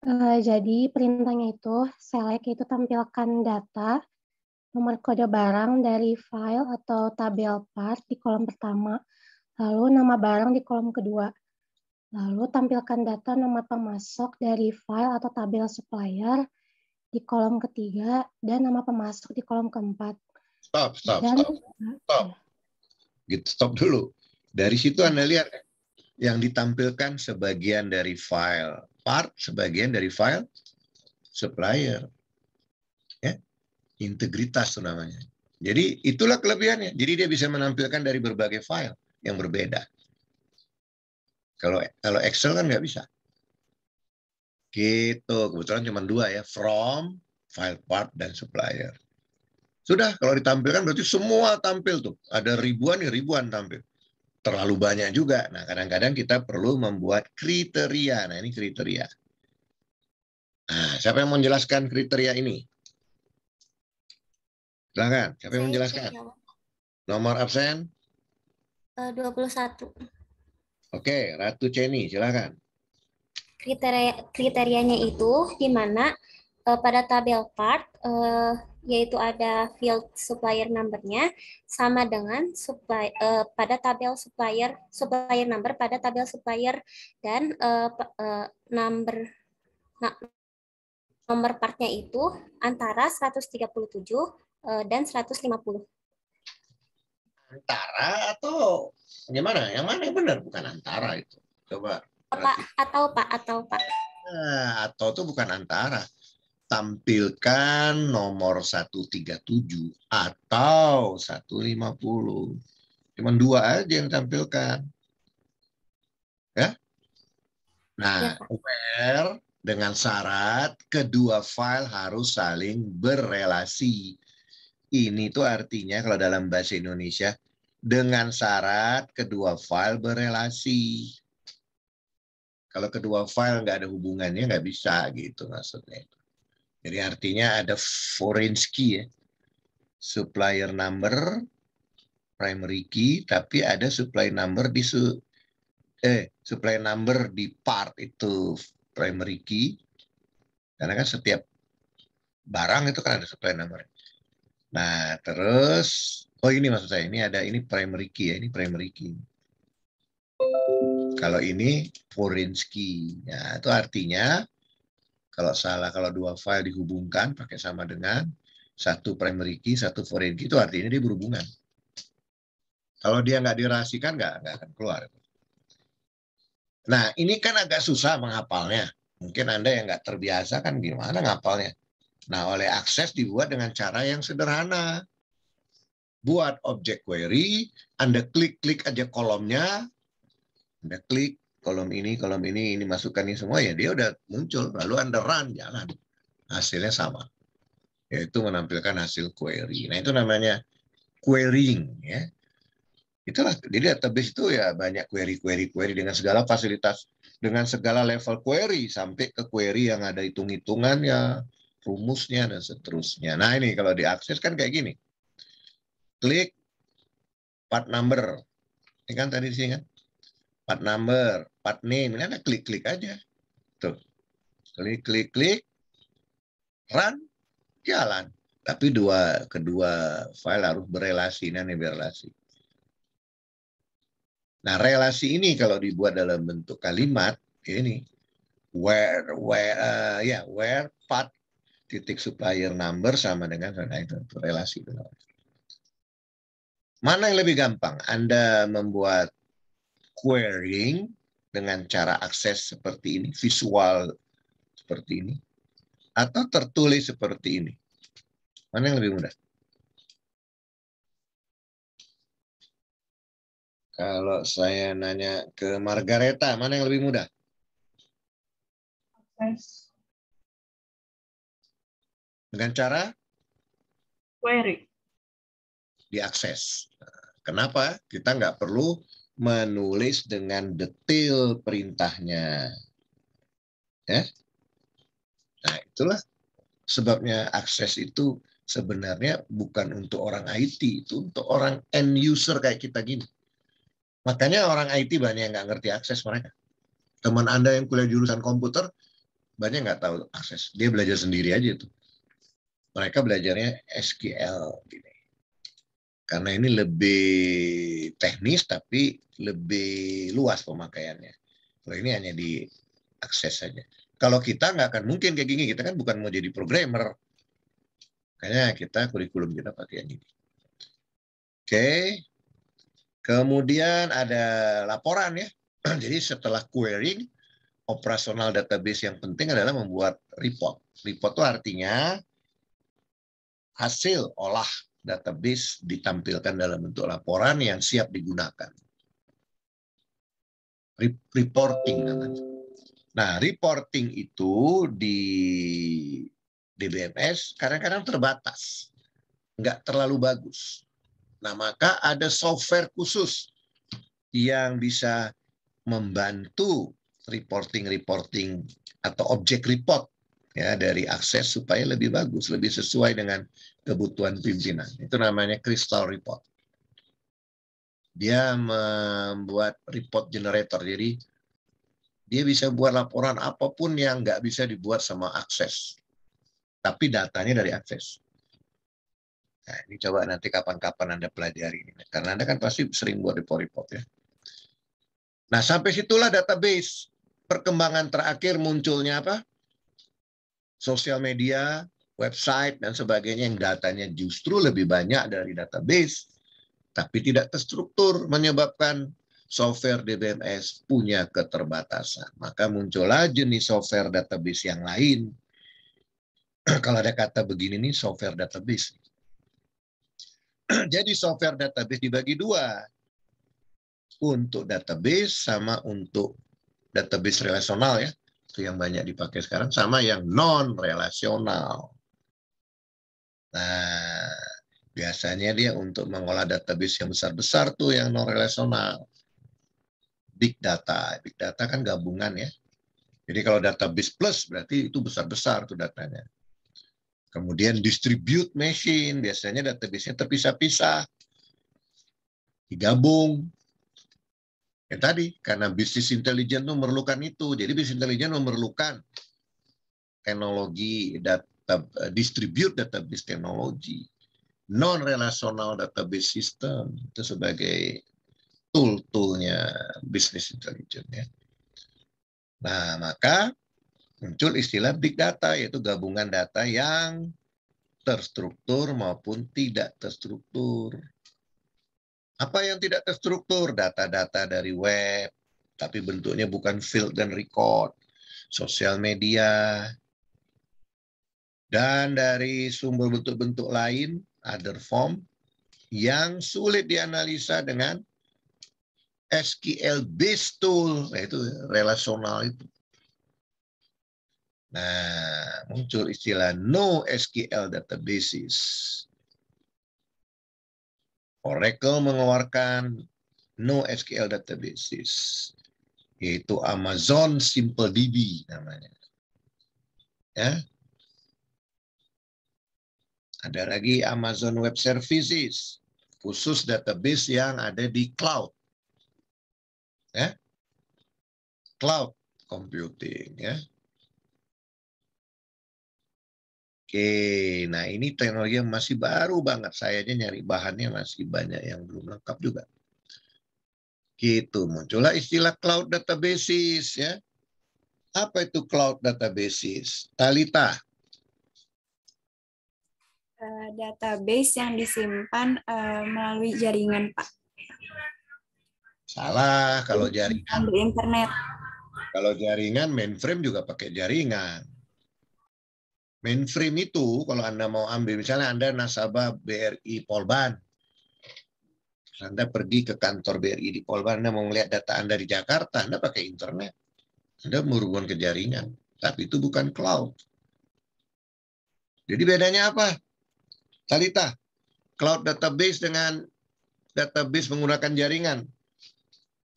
Uh, jadi perintahnya itu select itu tampilkan data nomor kode barang dari file atau tabel part di kolom pertama, lalu nama barang di kolom kedua. Lalu tampilkan data nomor pemasok dari file atau tabel supplier di kolom ketiga dan nama pemasok di kolom keempat. Stop, stop, dan, stop. Stop. Gitu, stop dulu. Dari situ Anda lihat yang ditampilkan sebagian dari file part, sebagian dari file supplier. Ya. Integritas itu namanya. Jadi itulah kelebihannya. Jadi dia bisa menampilkan dari berbagai file yang berbeda. Kalau kalau Excel kan nggak bisa. Gitu, kebetulan cuma dua ya, from, file part, dan supplier. Sudah, kalau ditampilkan berarti semua tampil tuh. Ada ribuan ya ribuan tampil. Terlalu banyak juga. Nah, kadang-kadang kita perlu membuat kriteria. Nah, ini kriteria. Nah, siapa yang menjelaskan kriteria ini? Silakan, siapa yang menjelaskan? Nomor absen? 21. Eh, Oke, Ratu Ceni, silakan. Kriteria kriterianya itu di mana uh, pada tabel part uh, yaitu ada field supplier numbernya sama dengan supply uh, pada tabel supplier supplier number pada tabel supplier dan uh, uh, number nah, nomor partnya itu antara 137 eh, dan 150 antara atau gimana? Yang mana yang benar? Bukan antara itu. Coba. Pak atau Pak atau Pak. Nah, atau itu bukan antara. Tampilkan nomor 137 atau 150. Cuman dua aja yang tampilkan. Ya? Nah, ya, dengan syarat kedua file harus saling berrelasi ini tuh artinya kalau dalam bahasa Indonesia dengan syarat kedua file berelasi. Kalau kedua file nggak ada hubungannya nggak bisa gitu maksudnya. Jadi artinya ada foreign key ya. Supplier number, primary key, tapi ada supply number di su eh supply number di part itu primary key. Karena kan setiap barang itu kan ada supply number. Nah, terus oh ini maksud saya ini ada ini primary key ya, ini primary key. Kalau ini foreign key. Ya, itu artinya kalau salah kalau dua file dihubungkan pakai sama dengan satu primary key, satu foreign key itu artinya dia berhubungan. Kalau dia nggak dirahasikan nggak nggak akan keluar. Nah ini kan agak susah menghapalnya Mungkin anda yang nggak terbiasa kan gimana ngapalnya? Nah, oleh akses dibuat dengan cara yang sederhana. Buat objek query, Anda klik-klik aja kolomnya. Anda klik kolom ini, kolom ini, ini masukkan ini semua ya, dia udah muncul. Lalu Anda run, jalan. Hasilnya sama. Yaitu menampilkan hasil query. Nah, itu namanya querying ya. Itulah jadi database itu ya banyak query-query query dengan segala fasilitas, dengan segala level query sampai ke query yang ada hitung-hitungannya, rumusnya dan seterusnya. Nah ini kalau diakses kan kayak gini. Klik part number. Ini kan tadi di kan. Part number, part name. Ini kan klik-klik aja. Tuh. Klik, klik, klik. Run. Jalan. Tapi dua kedua file harus berelasi. Nah, ini berelasi. Nah, relasi ini kalau dibuat dalam bentuk kalimat, ini where where uh, ya yeah, where part titik supplier number sama dengan relasi. Mana yang lebih gampang? Anda membuat querying dengan cara akses seperti ini, visual seperti ini, atau tertulis seperti ini. Mana yang lebih mudah? Kalau saya nanya ke Margareta, mana yang lebih mudah? Akses. Dengan cara query. Diakses. Kenapa? Kita nggak perlu menulis dengan detail perintahnya. Ya. Nah, itulah sebabnya akses itu sebenarnya bukan untuk orang IT, itu untuk orang end user kayak kita gini. Makanya orang IT banyak yang nggak ngerti akses mereka. Teman Anda yang kuliah jurusan komputer, banyak nggak tahu akses. Dia belajar sendiri aja itu mereka belajarnya SQL gini. Karena ini lebih teknis tapi lebih luas pemakaiannya. Kalau ini hanya di akses saja. Kalau kita nggak akan mungkin kayak gini, kita kan bukan mau jadi programmer. Makanya kita kurikulum kita pakai ini. Oke. Kemudian ada laporan ya. Jadi setelah querying, operasional database yang penting adalah membuat report. Report itu artinya hasil olah database ditampilkan dalam bentuk laporan yang siap digunakan. Reporting namanya. Nah, reporting itu di DBMS kadang-kadang terbatas. Nggak terlalu bagus. Nah, maka ada software khusus yang bisa membantu reporting-reporting atau objek report ya dari akses supaya lebih bagus, lebih sesuai dengan kebutuhan pimpinan. Itu namanya crystal report. Dia membuat report generator, jadi dia bisa buat laporan apapun yang nggak bisa dibuat sama akses, tapi datanya dari akses. Nah, ini coba nanti kapan-kapan Anda pelajari. ini. Karena Anda kan pasti sering buat report-report ya. Nah, sampai situlah database. Perkembangan terakhir munculnya apa? sosial media, website, dan sebagainya yang datanya justru lebih banyak dari database, tapi tidak terstruktur menyebabkan software DBMS punya keterbatasan. Maka muncullah jenis software database yang lain. Kalau ada kata begini nih, software database. Jadi software database dibagi dua. Untuk database sama untuk database relasional ya itu yang banyak dipakai sekarang sama yang non relasional. Nah, biasanya dia untuk mengolah database yang besar-besar tuh yang non relasional. Big data, big data kan gabungan ya. Jadi kalau database plus berarti itu besar-besar tuh datanya. Kemudian distribute machine, biasanya database-nya terpisah-pisah. Digabung, Ya tadi, karena bisnis intelijen itu memerlukan itu. Jadi bisnis intelijen memerlukan teknologi data, eh, distribute database teknologi, non-relational database system, itu sebagai tool-toolnya bisnis intelijen. Ya. Nah, maka muncul istilah big data, yaitu gabungan data yang terstruktur maupun tidak terstruktur. Apa yang tidak terstruktur? Data-data dari web, tapi bentuknya bukan field dan record. Sosial media. Dan dari sumber bentuk-bentuk lain, other form, yang sulit dianalisa dengan SQL based tool yaitu relasional itu. Nah, muncul istilah no SQL databases. Oracle mengeluarkan NoSQL databases, yaitu Amazon SimpleDB namanya. Ya. Ada lagi Amazon Web Services, khusus database yang ada di cloud. Ya. Cloud computing ya. Oke, nah ini teknologi yang masih baru banget. Sayanya nyari bahannya masih banyak yang belum lengkap juga. Gitu, muncullah istilah cloud databases ya. Apa itu cloud databases? Talita. Uh, database yang disimpan uh, melalui jaringan, Pak. Salah kalau jaringan. Di internet. Kalau jaringan mainframe juga pakai jaringan. Mainframe itu kalau Anda mau ambil, misalnya Anda nasabah BRI Polban, anda pergi ke kantor BRI di Polban, Anda mau melihat data Anda di Jakarta, Anda pakai internet. Anda berhubungan ke jaringan, tapi itu bukan cloud. Jadi bedanya apa? Talita, cloud database dengan database menggunakan jaringan.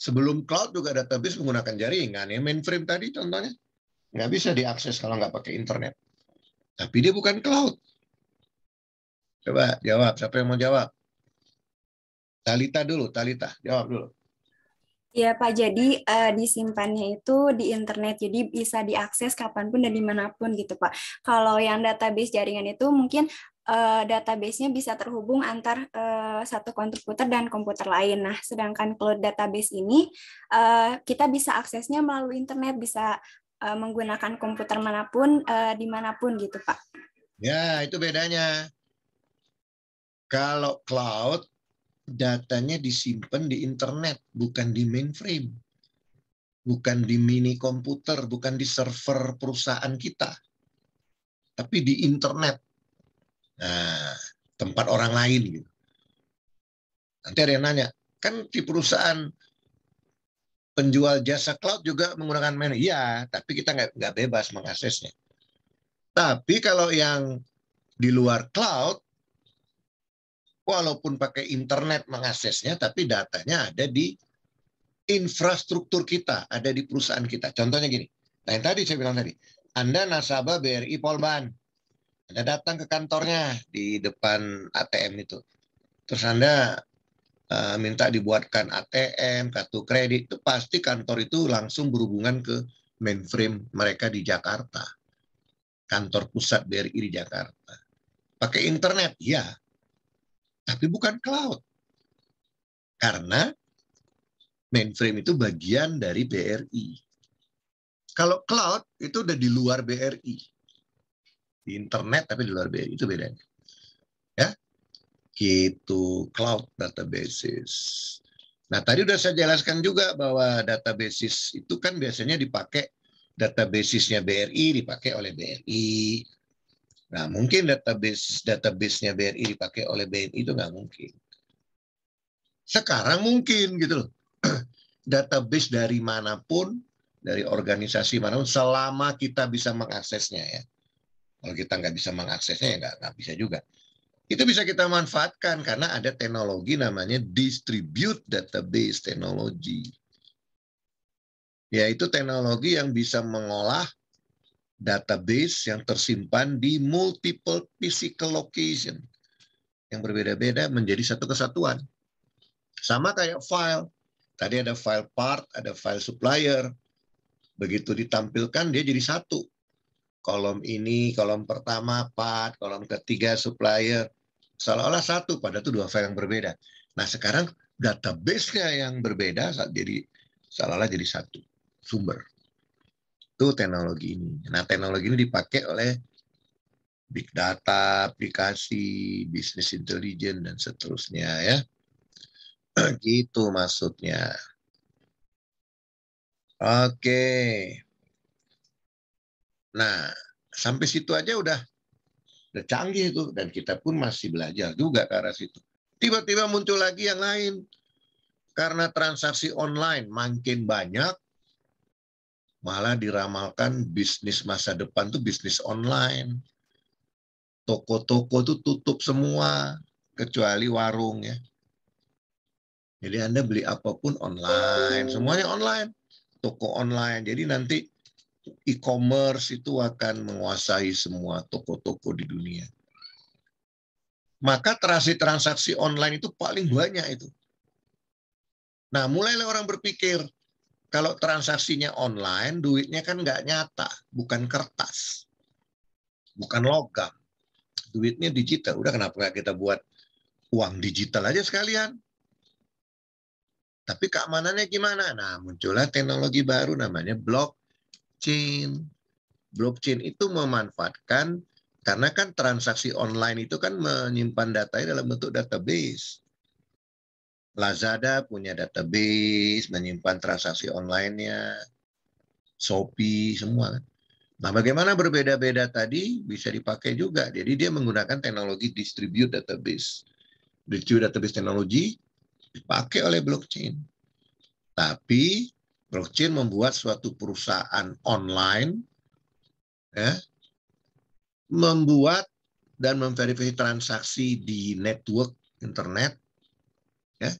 Sebelum cloud juga database menggunakan jaringan. Ya, mainframe tadi contohnya. Nggak bisa diakses kalau nggak pakai internet. Tapi dia bukan cloud. Coba jawab, siapa yang mau jawab? Talita dulu, Talita, jawab dulu. Ya Pak, jadi uh, disimpannya itu di internet, jadi bisa diakses kapanpun dan dimanapun gitu Pak. Kalau yang database jaringan itu mungkin uh, eh, database bisa terhubung antar uh, satu komputer dan komputer lain. Nah, sedangkan cloud database ini uh, kita bisa aksesnya melalui internet, bisa uh, menggunakan komputer manapun, uh, dimanapun gitu Pak. Ya, itu bedanya. Kalau cloud, datanya disimpan di internet, bukan di mainframe. Bukan di mini komputer, bukan di server perusahaan kita. Tapi di internet. Nah, tempat orang lain. Gitu. Nanti ada yang nanya, kan di perusahaan penjual jasa cloud juga menggunakan manage. Iya, tapi kita nggak nggak bebas mengaksesnya. Tapi kalau yang di luar cloud, walaupun pakai internet mengaksesnya, tapi datanya ada di infrastruktur kita, ada di perusahaan kita. Contohnya gini, nah yang tadi saya bilang tadi, Anda nasabah BRI Polban, Anda datang ke kantornya di depan ATM itu, terus Anda Eh, minta dibuatkan ATM, kartu kredit, itu pasti kantor itu langsung berhubungan ke mainframe mereka di Jakarta. Kantor pusat BRI di Jakarta. Pakai internet, ya. Tapi bukan cloud. Karena mainframe itu bagian dari BRI. Kalau cloud itu udah di luar BRI. Di internet tapi di luar BRI, itu bedanya gitu cloud databases. Nah, tadi sudah saya jelaskan juga bahwa databases itu kan biasanya dipakai databasesnya BRI dipakai oleh BRI. Nah, mungkin database databasenya BRI dipakai oleh BNI itu nggak mungkin. Sekarang mungkin gitu loh. Database dari manapun, dari organisasi manapun, selama kita bisa mengaksesnya ya. Kalau kita nggak bisa mengaksesnya ya nggak, nggak bisa juga itu bisa kita manfaatkan karena ada teknologi namanya distribute database teknologi. Yaitu teknologi yang bisa mengolah database yang tersimpan di multiple physical location yang berbeda-beda menjadi satu kesatuan. Sama kayak file. Tadi ada file part, ada file supplier. Begitu ditampilkan dia jadi satu kolom ini, kolom pertama part, kolom ketiga supplier. Seolah-olah satu, pada itu dua file yang berbeda. Nah sekarang database-nya yang berbeda jadi seolah-olah jadi satu sumber. Itu teknologi ini. Nah teknologi ini dipakai oleh big data, aplikasi, bisnis intelijen, dan seterusnya ya. gitu maksudnya. Oke. Nah, sampai situ aja udah, canggih itu. Dan kita pun masih belajar juga ke arah situ. Tiba-tiba muncul lagi yang lain. Karena transaksi online makin banyak, malah diramalkan bisnis masa depan tuh bisnis online. Toko-toko tuh tutup semua, kecuali warung ya. Jadi Anda beli apapun online, semuanya online. Toko online. Jadi nanti e-commerce itu akan menguasai semua toko-toko di dunia. Maka transaksi-transaksi online itu paling banyak itu. Nah, mulailah orang berpikir, kalau transaksinya online, duitnya kan nggak nyata, bukan kertas, bukan logam. Duitnya digital. Udah kenapa nggak kita buat uang digital aja sekalian? Tapi keamanannya gimana? Nah, muncullah teknologi baru namanya block blockchain. Blockchain itu memanfaatkan karena kan transaksi online itu kan menyimpan datanya dalam bentuk database. Lazada punya database, menyimpan transaksi online-nya, Shopee, semua kan. Nah, bagaimana berbeda-beda tadi bisa dipakai juga. Jadi dia menggunakan teknologi distribute database. Distribute database teknologi dipakai oleh blockchain. Tapi blockchain membuat suatu perusahaan online ya, membuat dan memverifikasi transaksi di network internet ya,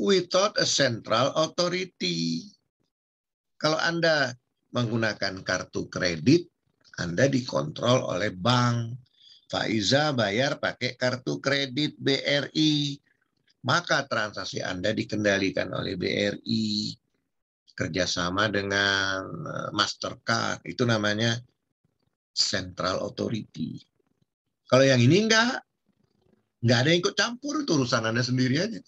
without a central authority. Kalau Anda menggunakan kartu kredit, Anda dikontrol oleh bank. Faiza bayar pakai kartu kredit BRI, maka transaksi Anda dikendalikan oleh BRI kerjasama dengan eh, Mastercard itu namanya Central Authority. Kalau yang ini enggak, enggak ada yang ikut campur itu urusan anda sendiri aja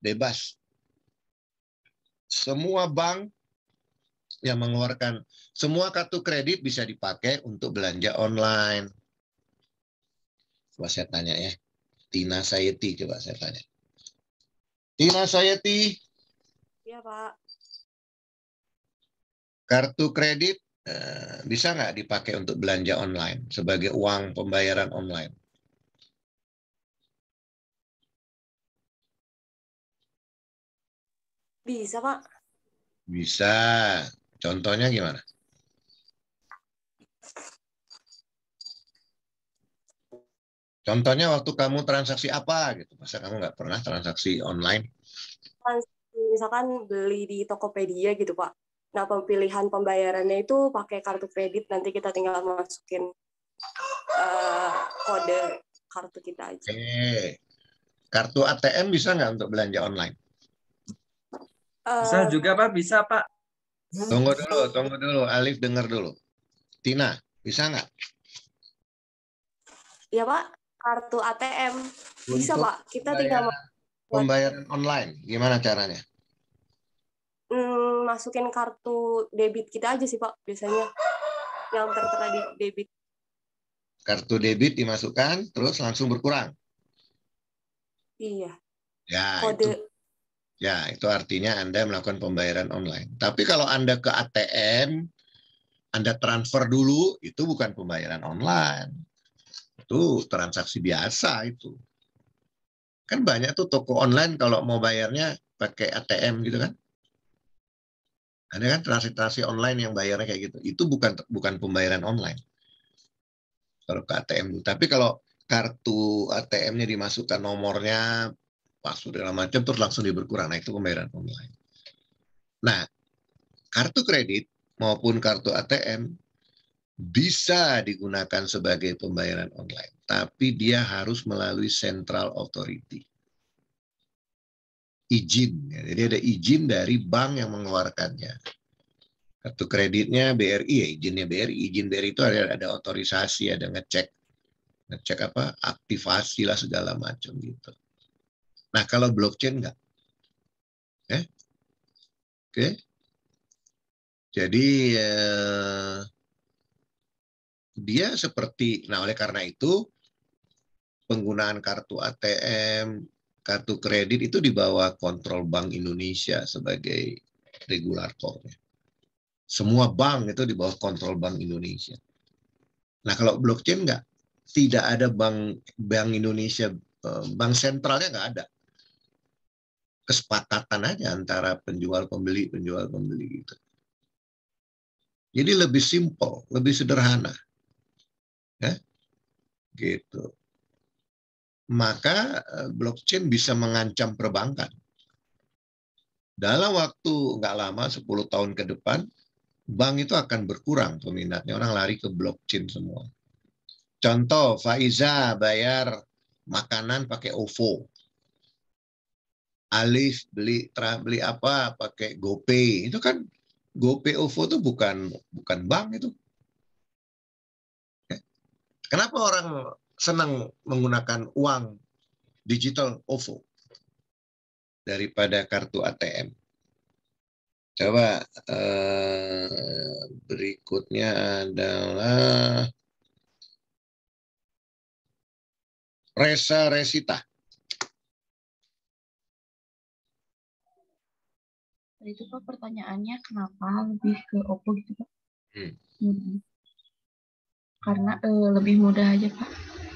bebas semua bank yang mengeluarkan semua kartu kredit bisa dipakai untuk belanja online coba saya tanya ya Tina Sayeti coba saya tanya Tina Sayeti Ya, Pak. Kartu kredit uh, bisa nggak dipakai untuk belanja online sebagai uang pembayaran online? Bisa, Pak. Bisa. Contohnya gimana? Contohnya waktu kamu transaksi apa gitu? Masa kamu nggak pernah transaksi online? Transaksi misalkan beli di Tokopedia gitu Pak. Nah pemilihan pembayarannya itu pakai kartu kredit nanti kita tinggal masukin uh, kode kartu kita aja. Oke. Kartu ATM bisa nggak untuk belanja online? Uh, bisa juga Pak, bisa Pak. Tunggu dulu, tunggu dulu. Alif dengar dulu. Tina, bisa nggak? Ya Pak, kartu ATM. Bisa Untuk Pak, kita tinggal pembayaran online. Gimana caranya? mm, masukin kartu debit kita aja sih pak biasanya yang tertera di debit kartu debit dimasukkan terus langsung berkurang iya ya Kode. itu ya itu artinya anda melakukan pembayaran online tapi kalau anda ke ATM anda transfer dulu itu bukan pembayaran online itu transaksi biasa itu kan banyak tuh toko online kalau mau bayarnya pakai ATM gitu kan ada kan transaksi online yang bayarnya kayak gitu. Itu bukan bukan pembayaran online. Kalau ke ATM, dulu. tapi kalau kartu ATM-nya dimasukkan nomornya, password dan macam terus langsung diberkurang. Nah, itu pembayaran online. Nah, kartu kredit maupun kartu ATM bisa digunakan sebagai pembayaran online, tapi dia harus melalui central authority izin. Ya. Jadi ada izin dari bank yang mengeluarkannya. Kartu kreditnya BRI ya izinnya BRI. Izin BRI itu ada ada otorisasi, ada ngecek ngecek apa aktivasi lah segala macam gitu. Nah kalau blockchain enggak, eh? oke, oke. Okay. Jadi eh, dia seperti, nah oleh karena itu penggunaan kartu ATM, kartu kredit itu di bawah kontrol Bank Indonesia sebagai regulatornya. Semua bank itu di bawah kontrol Bank Indonesia. Nah, kalau blockchain enggak, tidak ada bank bank Indonesia, eh, bank sentralnya enggak ada. Kesepakatan aja antara penjual pembeli, penjual pembeli gitu. Jadi lebih simpel, lebih sederhana. Ya? Gitu maka eh, blockchain bisa mengancam perbankan. Dalam waktu nggak lama, 10 tahun ke depan, bank itu akan berkurang peminatnya. Orang lari ke blockchain semua. Contoh, Faiza bayar makanan pakai OVO. Alif beli beli apa pakai GoPay. Itu kan GoPay OVO itu bukan bukan bank itu. Kenapa orang senang menggunakan uang digital OVO daripada kartu ATM. Coba eh, berikutnya adalah Resa Resita. itu Pak pertanyaannya kenapa lebih ke OVO gitu Pak? Hmm. Hmm. Karena eh, lebih mudah aja Pak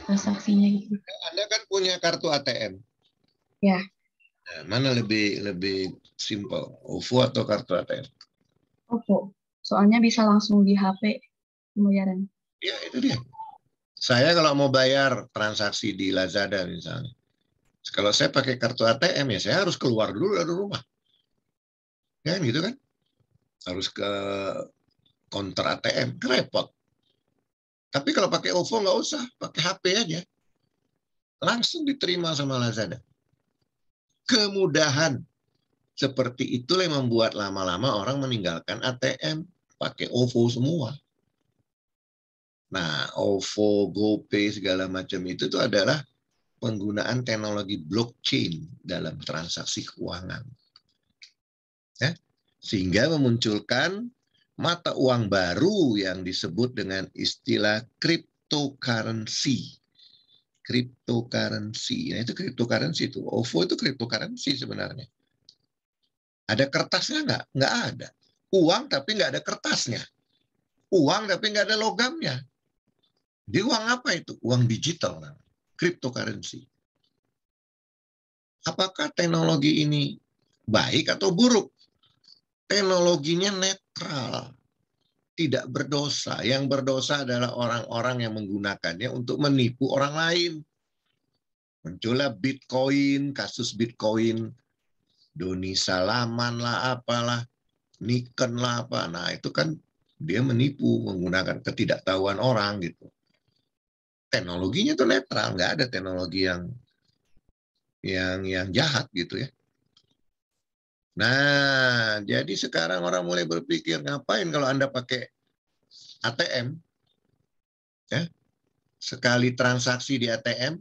transaksinya gitu. Anda kan punya kartu ATM. Ya. Nah, mana lebih lebih simple OVO atau kartu ATM? OVO. Soalnya bisa langsung di HP pembayaran. Ya, itu dia. Saya kalau mau bayar transaksi di Lazada misalnya. Kalau saya pakai kartu ATM ya saya harus keluar dulu dari rumah. Kan gitu kan? Harus ke konter ATM, repot. Tapi kalau pakai OVO nggak usah, pakai HP aja. Langsung diterima sama Lazada. Kemudahan seperti itulah yang membuat lama-lama orang meninggalkan ATM, pakai OVO semua. Nah, OVO, GoPay, segala macam itu tuh adalah penggunaan teknologi blockchain dalam transaksi keuangan. Ya? Sehingga memunculkan mata uang baru yang disebut dengan istilah cryptocurrency. Cryptocurrency. Nah, itu cryptocurrency itu. OVO itu cryptocurrency sebenarnya. Ada kertasnya nggak? Nggak ada. Uang tapi nggak ada kertasnya. Uang tapi nggak ada logamnya. Di uang apa itu? Uang digital. Cryptocurrency. Apakah teknologi ini baik atau buruk? teknologinya netral, tidak berdosa. Yang berdosa adalah orang-orang yang menggunakannya untuk menipu orang lain. Muncullah Bitcoin, kasus Bitcoin, Doni Salaman lah apalah, Niken lah apa. Nah itu kan dia menipu menggunakan ketidaktahuan orang gitu. Teknologinya itu netral, nggak ada teknologi yang yang yang jahat gitu ya. Nah, jadi sekarang orang mulai berpikir ngapain kalau Anda pakai ATM? Ya. Sekali transaksi di ATM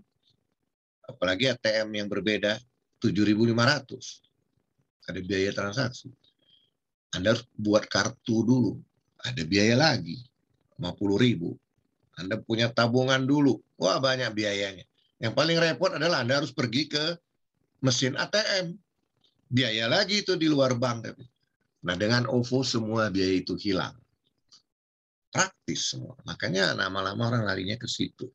apalagi ATM yang berbeda 7.500. Ada biaya transaksi. Anda harus buat kartu dulu, ada biaya lagi 50.000. Anda punya tabungan dulu. Wah, banyak biayanya. Yang paling repot adalah Anda harus pergi ke mesin ATM biaya lagi itu di luar bank. Nah, dengan OVO semua biaya itu hilang. Praktis semua. Makanya lama-lama orang larinya ke situ.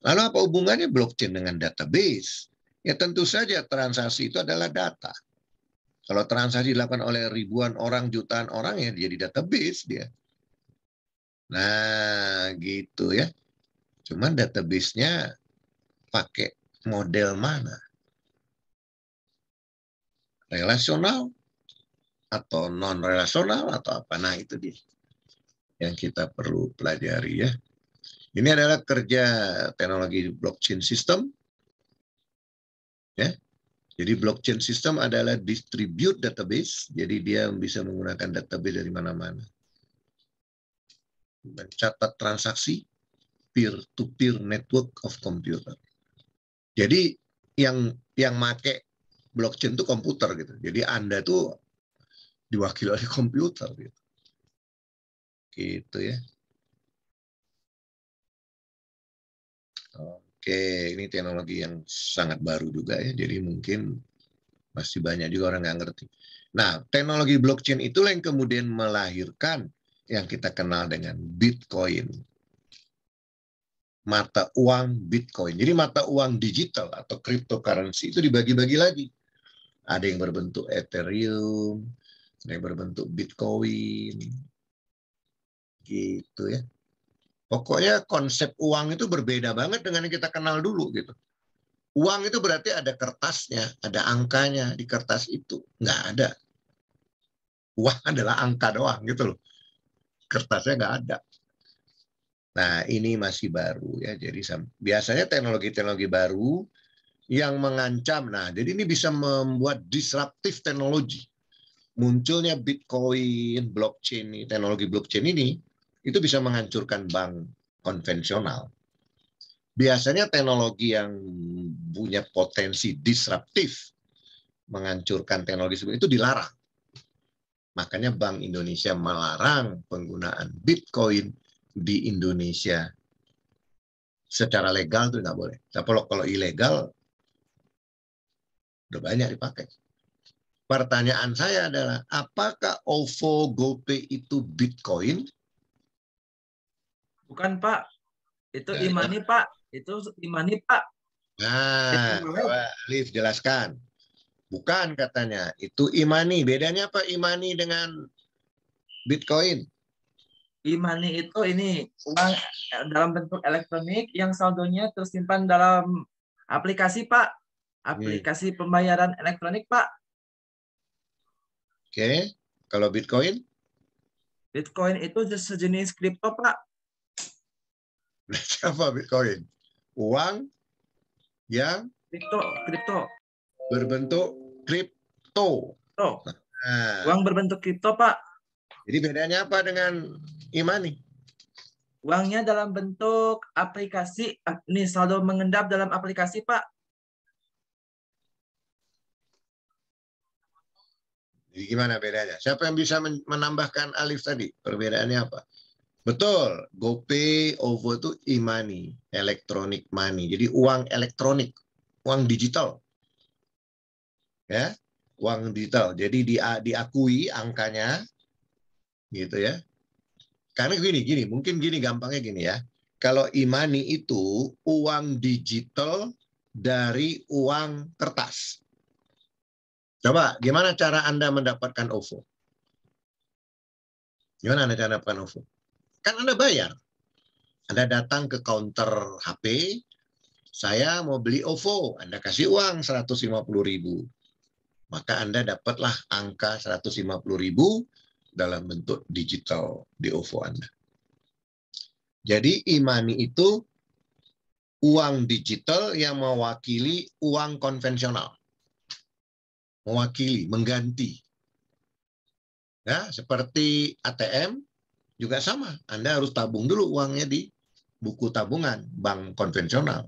Lalu apa hubungannya blockchain dengan database? Ya tentu saja transaksi itu adalah data. Kalau transaksi dilakukan oleh ribuan orang, jutaan orang ya jadi database dia. Nah, gitu ya. Cuman database-nya pakai model mana? relasional atau non relasional atau apa nah itu dia yang kita perlu pelajari ya ini adalah kerja teknologi blockchain system ya jadi blockchain system adalah distribute database jadi dia bisa menggunakan database dari mana-mana mencatat transaksi peer-to-peer network of computer. Jadi yang yang make blockchain itu komputer gitu. Jadi Anda itu diwakili oleh komputer gitu. Gitu ya. Oke, ini teknologi yang sangat baru juga ya. Jadi mungkin masih banyak juga orang nggak ngerti. Nah, teknologi blockchain itu yang kemudian melahirkan yang kita kenal dengan Bitcoin. Mata uang Bitcoin. Jadi mata uang digital atau cryptocurrency itu dibagi-bagi lagi ada yang berbentuk Ethereum, ada yang berbentuk Bitcoin, gitu ya. Pokoknya konsep uang itu berbeda banget dengan yang kita kenal dulu gitu. Uang itu berarti ada kertasnya, ada angkanya di kertas itu. Nggak ada. Uang adalah angka doang gitu loh. Kertasnya nggak ada. Nah ini masih baru ya. Jadi biasanya teknologi-teknologi baru yang mengancam. Nah, jadi ini bisa membuat disruptif teknologi. Munculnya Bitcoin, blockchain, teknologi blockchain ini itu bisa menghancurkan bank konvensional. Biasanya teknologi yang punya potensi disruptif menghancurkan teknologi sebelum itu dilarang. Makanya Bank Indonesia melarang penggunaan Bitcoin di Indonesia secara legal itu nggak boleh. Tapi nah, kalau, kalau ilegal Udah banyak dipakai. Pertanyaan saya adalah, apakah OVO GoPay itu Bitcoin? Bukan, Pak. Itu nah, imani, ya. Pak. Itu imani, Pak. Nah, Liv jelaskan. Bukan katanya, itu imani. Bedanya apa imani dengan Bitcoin? e itu ini uang dalam bentuk elektronik yang saldonya tersimpan dalam aplikasi, Pak aplikasi pembayaran elektronik, Pak. Oke, okay. kalau Bitcoin? Bitcoin itu sejenis kripto, Pak. Apa Bitcoin? Uang yang kripto, kripto. Berbentuk kripto. Oh. Nah. Uang berbentuk kripto, Pak. Jadi bedanya apa dengan e-money? Uangnya dalam bentuk aplikasi, eh, nih saldo mengendap dalam aplikasi, Pak. Jadi gimana bedanya? Siapa yang bisa menambahkan alif tadi? Perbedaannya apa? Betul, GoPay, OVO itu e-money, electronic money. Jadi uang elektronik, uang digital. Ya, uang digital. Jadi di, diakui angkanya gitu ya. Karena gini, gini, mungkin gini gampangnya gini ya. Kalau e-money itu uang digital dari uang kertas. Coba, gimana cara Anda mendapatkan OVO? Gimana Anda cara mendapatkan OVO? Kan Anda bayar. Anda datang ke counter HP, saya mau beli OVO, Anda kasih uang 150 ribu. Maka Anda dapatlah angka 150 ribu dalam bentuk digital di OVO Anda. Jadi imani itu uang digital yang mewakili uang konvensional mewakili, mengganti. Ya, seperti ATM juga sama. Anda harus tabung dulu uangnya di buku tabungan bank konvensional.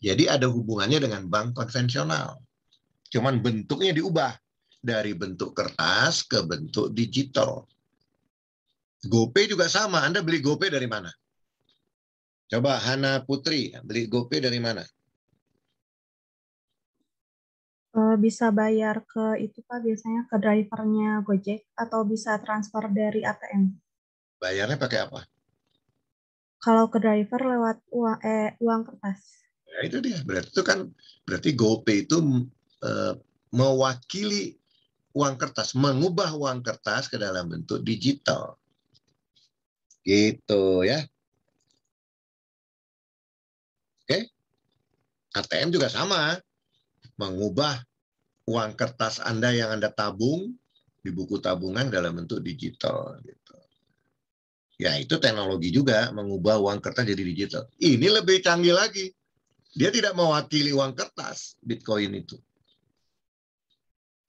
Jadi ada hubungannya dengan bank konvensional. Cuman bentuknya diubah dari bentuk kertas ke bentuk digital. GoPay juga sama. Anda beli GoPay dari mana? Coba Hana Putri beli GoPay dari mana? uh, bisa bayar ke itu Pak biasanya ke drivernya Gojek atau bisa transfer dari ATM? Bayarnya pakai apa? Kalau ke driver lewat uang, eh, uang kertas. Ya, itu dia. Berarti itu kan berarti GoPay itu uh, mewakili uang kertas, mengubah uang kertas ke dalam bentuk digital. Gitu ya. Oke. ATM juga sama mengubah uang kertas Anda yang Anda tabung di buku tabungan dalam bentuk digital. Gitu. Ya itu teknologi juga mengubah uang kertas jadi digital. Ini lebih canggih lagi. Dia tidak mewakili uang kertas Bitcoin itu.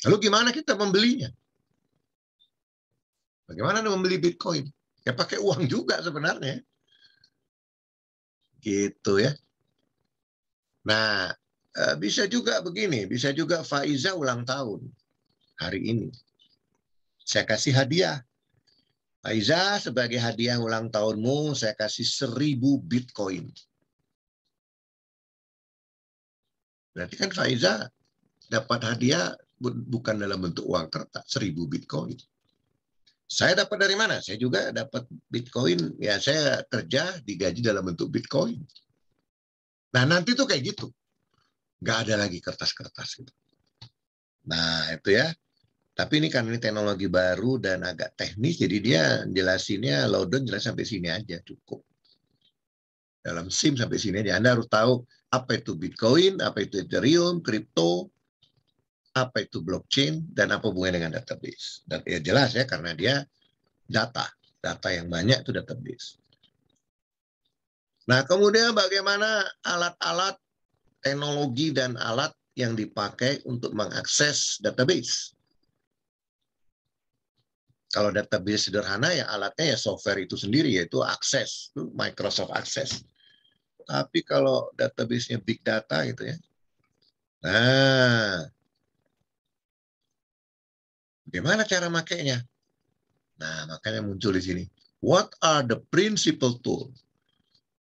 Lalu gimana kita membelinya? Bagaimana Anda membeli Bitcoin? Ya pakai uang juga sebenarnya. Gitu ya. Nah, Eh, bisa juga begini, bisa juga Faiza ulang tahun hari ini. Saya kasih hadiah. Faiza, sebagai hadiah ulang tahunmu, saya kasih seribu Bitcoin. Berarti kan Faiza dapat hadiah bukan dalam bentuk uang kertas, seribu Bitcoin. Saya dapat dari mana? Saya juga dapat Bitcoin. Ya, saya kerja digaji dalam bentuk Bitcoin. Nah, nanti tuh kayak gitu nggak ada lagi kertas-kertas gitu. Nah itu ya. Tapi ini karena ini teknologi baru dan agak teknis, jadi dia jelasinnya loadout jelas sampai sini aja cukup. Dalam SIM sampai sini aja. Anda harus tahu apa itu Bitcoin, apa itu Ethereum, Crypto, apa itu blockchain, dan apa hubungannya dengan database. Dan ya jelas ya karena dia data. Data yang banyak itu database. Nah, kemudian bagaimana alat-alat teknologi dan alat yang dipakai untuk mengakses database. Kalau database sederhana ya alatnya ya software itu sendiri yaitu akses, Microsoft Access. Tapi kalau database-nya big data gitu ya. Nah, gimana cara makainya? Nah, makanya muncul di sini. What are the principal tools?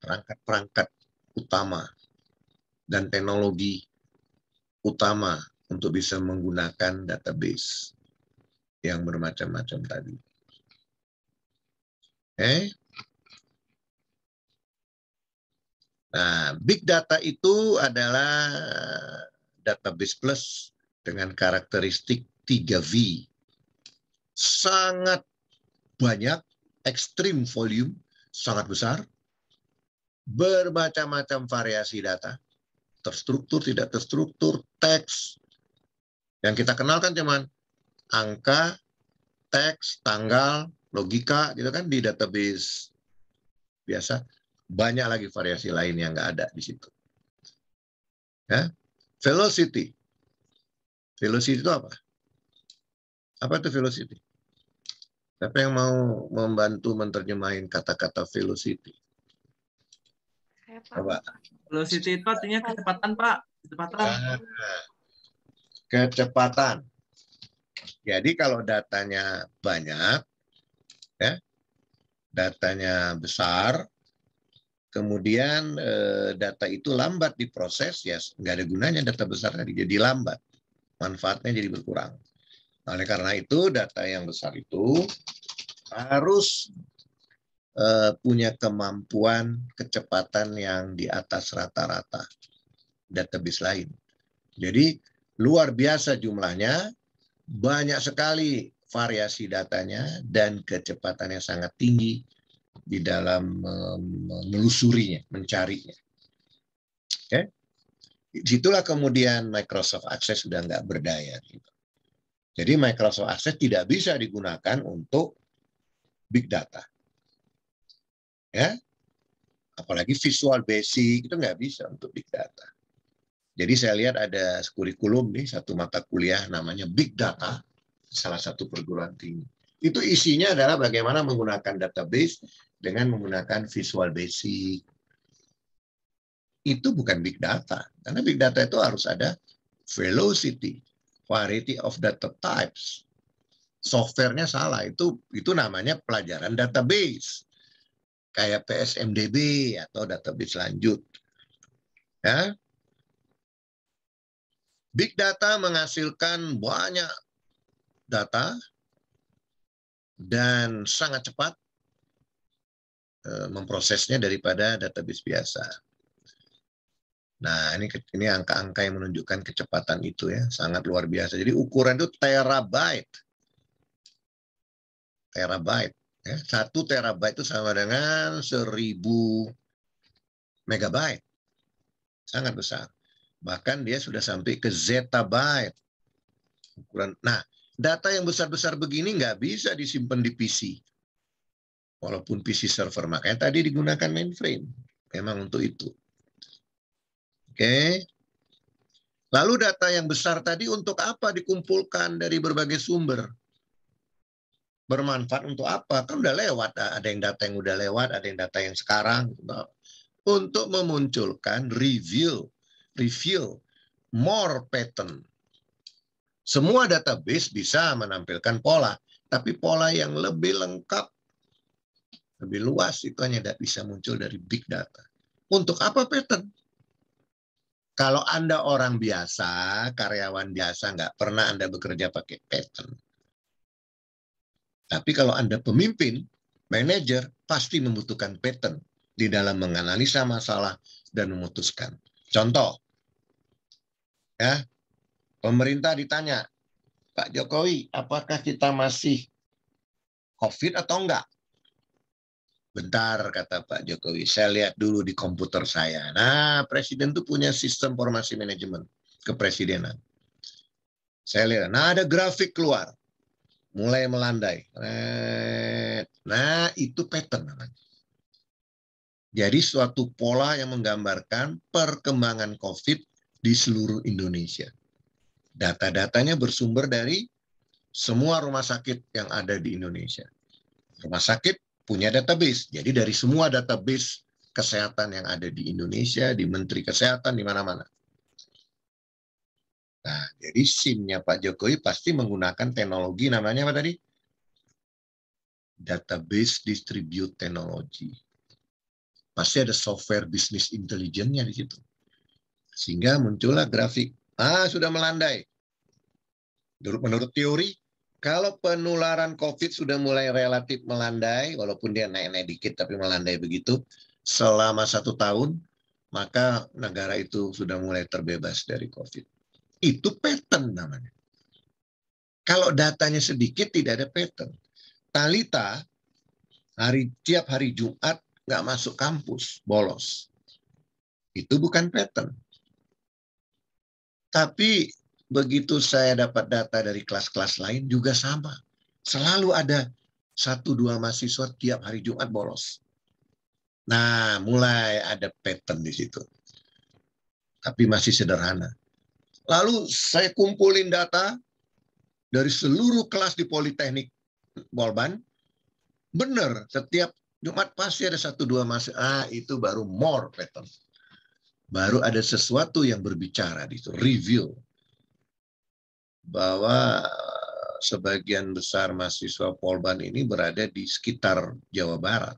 Perangkat-perangkat utama dan teknologi utama untuk bisa menggunakan database yang bermacam-macam tadi. Oke. Nah, big data itu adalah database plus dengan karakteristik 3V. Sangat banyak, extreme volume, sangat besar, bermacam-macam variasi data, terstruktur, tidak terstruktur, teks. Yang kita kenal kan cuman angka, teks, tanggal, logika, gitu kan di database biasa. Banyak lagi variasi lain yang nggak ada di situ. Ya. Velocity. Velocity itu apa? Apa itu velocity? Siapa yang mau membantu menerjemahin kata-kata velocity? Saya, Pak. Coba. Velocity itu artinya kecepatan, Pak. Kecepatan. Ah, kecepatan. Jadi kalau datanya banyak, ya, datanya besar, kemudian eh, data itu lambat diproses, ya nggak ada gunanya data besar tadi, jadi lambat. Manfaatnya jadi berkurang. Oleh karena itu, data yang besar itu harus Eh, punya kemampuan kecepatan yang di atas rata-rata database lain. Jadi luar biasa jumlahnya, banyak sekali variasi datanya dan kecepatannya sangat tinggi di dalam menelusurinya, mencarinya. Oke. Okay? kemudian Microsoft Access sudah nggak berdaya. Gitu. Jadi Microsoft Access tidak bisa digunakan untuk big data ya apalagi visual basic itu nggak bisa untuk big data. Jadi saya lihat ada kurikulum nih satu mata kuliah namanya big data salah satu perguruan tinggi. Itu isinya adalah bagaimana menggunakan database dengan menggunakan visual basic. Itu bukan big data karena big data itu harus ada velocity, variety of data types. Softwarenya salah itu itu namanya pelajaran database kayak PSMDB atau database lanjut. Ya. Big data menghasilkan banyak data dan sangat cepat eh, memprosesnya daripada database biasa. Nah, ini ini angka-angka yang menunjukkan kecepatan itu ya, sangat luar biasa. Jadi ukuran itu terabyte. Terabyte. Ya, satu terabyte itu sama dengan seribu megabyte. Sangat besar. Bahkan dia sudah sampai ke zettabyte. Ukuran. Nah, data yang besar-besar begini nggak bisa disimpan di PC. Walaupun PC server. Makanya tadi digunakan mainframe. Memang untuk itu. Oke. Lalu data yang besar tadi untuk apa dikumpulkan dari berbagai sumber? bermanfaat untuk apa? Kan udah lewat, ada yang data yang udah lewat, ada yang data yang sekarang. Gitu. Untuk memunculkan review, review, more pattern. Semua database bisa menampilkan pola, tapi pola yang lebih lengkap, lebih luas itu hanya tidak bisa muncul dari big data. Untuk apa pattern? Kalau Anda orang biasa, karyawan biasa, nggak pernah Anda bekerja pakai pattern tapi kalau Anda pemimpin, manajer pasti membutuhkan pattern di dalam menganalisa masalah dan memutuskan. Contoh, ya pemerintah ditanya, Pak Jokowi, apakah kita masih COVID atau enggak? Bentar, kata Pak Jokowi, saya lihat dulu di komputer saya. Nah, presiden itu punya sistem formasi manajemen kepresidenan. Saya lihat, nah ada grafik keluar mulai melandai. Nah, itu pattern namanya. Jadi suatu pola yang menggambarkan perkembangan COVID di seluruh Indonesia. Data-datanya bersumber dari semua rumah sakit yang ada di Indonesia. Rumah sakit punya database. Jadi dari semua database kesehatan yang ada di Indonesia, di Menteri Kesehatan, di mana-mana. Nah, jadi SIM-nya Pak Jokowi pasti menggunakan teknologi namanya apa tadi? Database Distribute Technology. Pasti ada software bisnis intelijennya di situ. Sehingga muncullah grafik. Ah, sudah melandai. Menurut teori, kalau penularan COVID sudah mulai relatif melandai, walaupun dia naik-naik dikit tapi melandai begitu, selama satu tahun, maka negara itu sudah mulai terbebas dari COVID itu pattern namanya. Kalau datanya sedikit tidak ada pattern. Talita hari tiap hari Jumat nggak masuk kampus, bolos. Itu bukan pattern. Tapi begitu saya dapat data dari kelas-kelas lain juga sama. Selalu ada satu dua mahasiswa tiap hari Jumat bolos. Nah, mulai ada pattern di situ. Tapi masih sederhana. Lalu saya kumpulin data dari seluruh kelas di Politeknik Polban. Benar, setiap Jumat pasti ada satu dua masuk. Ah, itu baru more pattern. Baru ada sesuatu yang berbicara di situ, review. Bahwa sebagian besar mahasiswa Polban ini berada di sekitar Jawa Barat.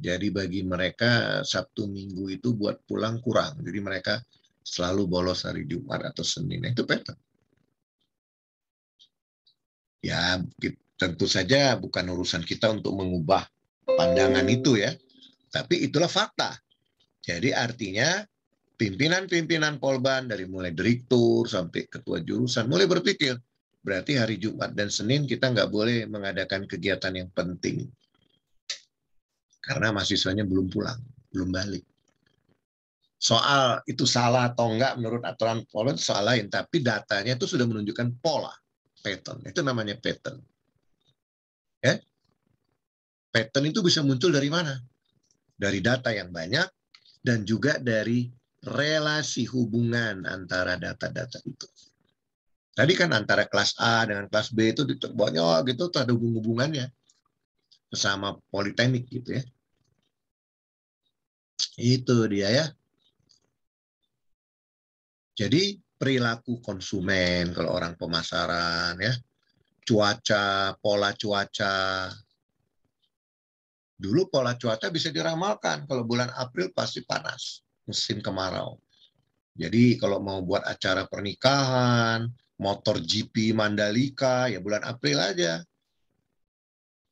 Jadi bagi mereka Sabtu Minggu itu buat pulang kurang. Jadi mereka selalu bolos hari Jumat atau Senin nah, itu pattern. Ya, tentu saja bukan urusan kita untuk mengubah pandangan itu ya. Tapi itulah fakta. Jadi artinya pimpinan-pimpinan Polban dari mulai direktur sampai ketua jurusan mulai berpikir berarti hari Jumat dan Senin kita nggak boleh mengadakan kegiatan yang penting karena mahasiswanya belum pulang, belum balik soal itu salah atau enggak menurut aturan pola itu soal lain, tapi datanya itu sudah menunjukkan pola pattern. Itu namanya pattern. Ya? Pattern itu bisa muncul dari mana? Dari data yang banyak dan juga dari relasi hubungan antara data-data itu. Tadi kan antara kelas A dengan kelas B itu banyak gitu tuh ada hubung-hubungannya sesama politeknik gitu ya. Itu dia ya. Jadi perilaku konsumen kalau orang pemasaran ya, cuaca, pola cuaca. Dulu pola cuaca bisa diramalkan kalau bulan April pasti panas, musim kemarau. Jadi kalau mau buat acara pernikahan, motor GP Mandalika ya bulan April aja.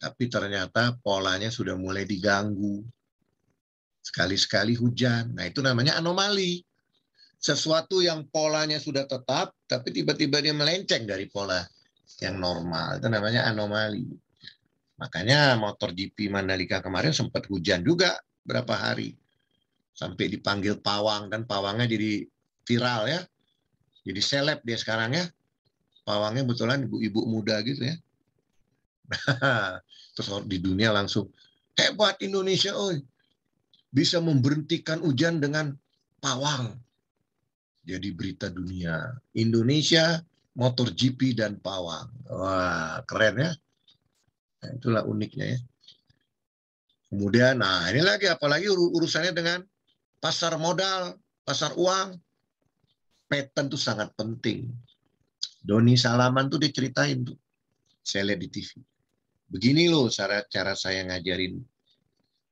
Tapi ternyata polanya sudah mulai diganggu. Sekali-sekali hujan. Nah, itu namanya anomali sesuatu yang polanya sudah tetap, tapi tiba-tiba dia melenceng dari pola yang normal. Itu namanya anomali. Makanya motor GP Mandalika kemarin sempat hujan juga berapa hari. Sampai dipanggil pawang, dan pawangnya jadi viral ya. Jadi seleb dia sekarang ya. Pawangnya kebetulan ibu-ibu muda gitu ya. Terus di dunia langsung, hebat Indonesia, oi. bisa memberhentikan hujan dengan pawang jadi berita dunia. Indonesia, motor GP dan Pawang. Wah, keren ya. Nah, itulah uniknya ya. Kemudian, nah ini lagi apalagi urusannya dengan pasar modal, pasar uang. Patent itu sangat penting. Doni Salaman tuh diceritain tuh. Saya lihat di TV. Begini loh cara cara saya ngajarin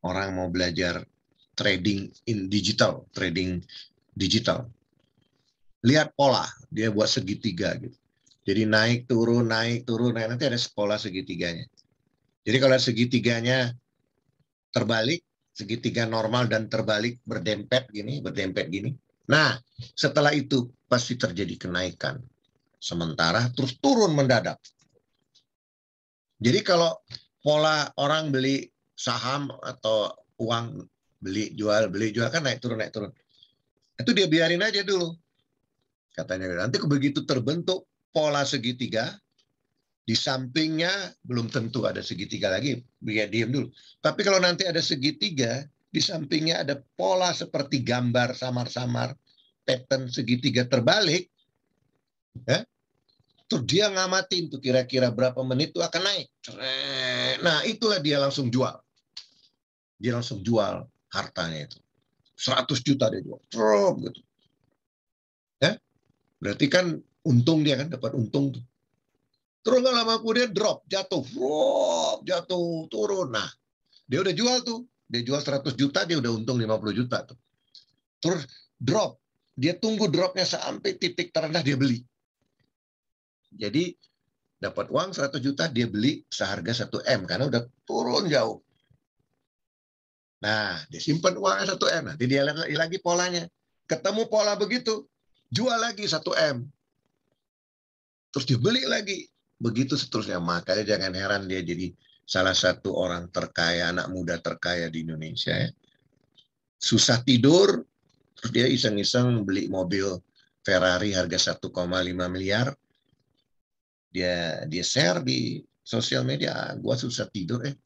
orang mau belajar trading in digital, trading digital lihat pola dia buat segitiga gitu jadi naik turun naik turun naik nanti ada pola segitiganya jadi kalau segitiganya terbalik segitiga normal dan terbalik berdempet gini berdempet gini nah setelah itu pasti terjadi kenaikan sementara terus turun mendadak jadi kalau pola orang beli saham atau uang beli jual beli jual kan naik turun naik turun itu dia biarin aja dulu Katanya nanti begitu terbentuk pola segitiga, di sampingnya belum tentu ada segitiga lagi, ya, diam dulu. Tapi kalau nanti ada segitiga, di sampingnya ada pola seperti gambar samar-samar, pattern segitiga terbalik, ya, tuh dia ngamatin tuh kira-kira berapa menit itu akan naik. Nah itulah dia langsung jual. Dia langsung jual hartanya itu. 100 juta dia jual. Trop, gitu. Berarti kan untung dia kan dapat untung tuh. Terus nggak lama kemudian drop, jatuh, drop, jatuh, turun. Nah, dia udah jual tuh. Dia jual 100 juta, dia udah untung 50 juta tuh. Terus drop. Dia tunggu dropnya sampai titik terendah dia beli. Jadi dapat uang 100 juta, dia beli seharga 1M karena udah turun jauh. Nah, dia simpan uangnya 1M. Nanti dia lagi polanya. Ketemu pola begitu, jual lagi 1M. Terus dibeli lagi. Begitu seterusnya. Makanya jangan heran dia jadi salah satu orang terkaya, anak muda terkaya di Indonesia. Ya. Susah tidur, terus dia iseng-iseng beli mobil Ferrari harga 1,5 miliar. Dia dia share di sosial media, ah, gua susah tidur eh.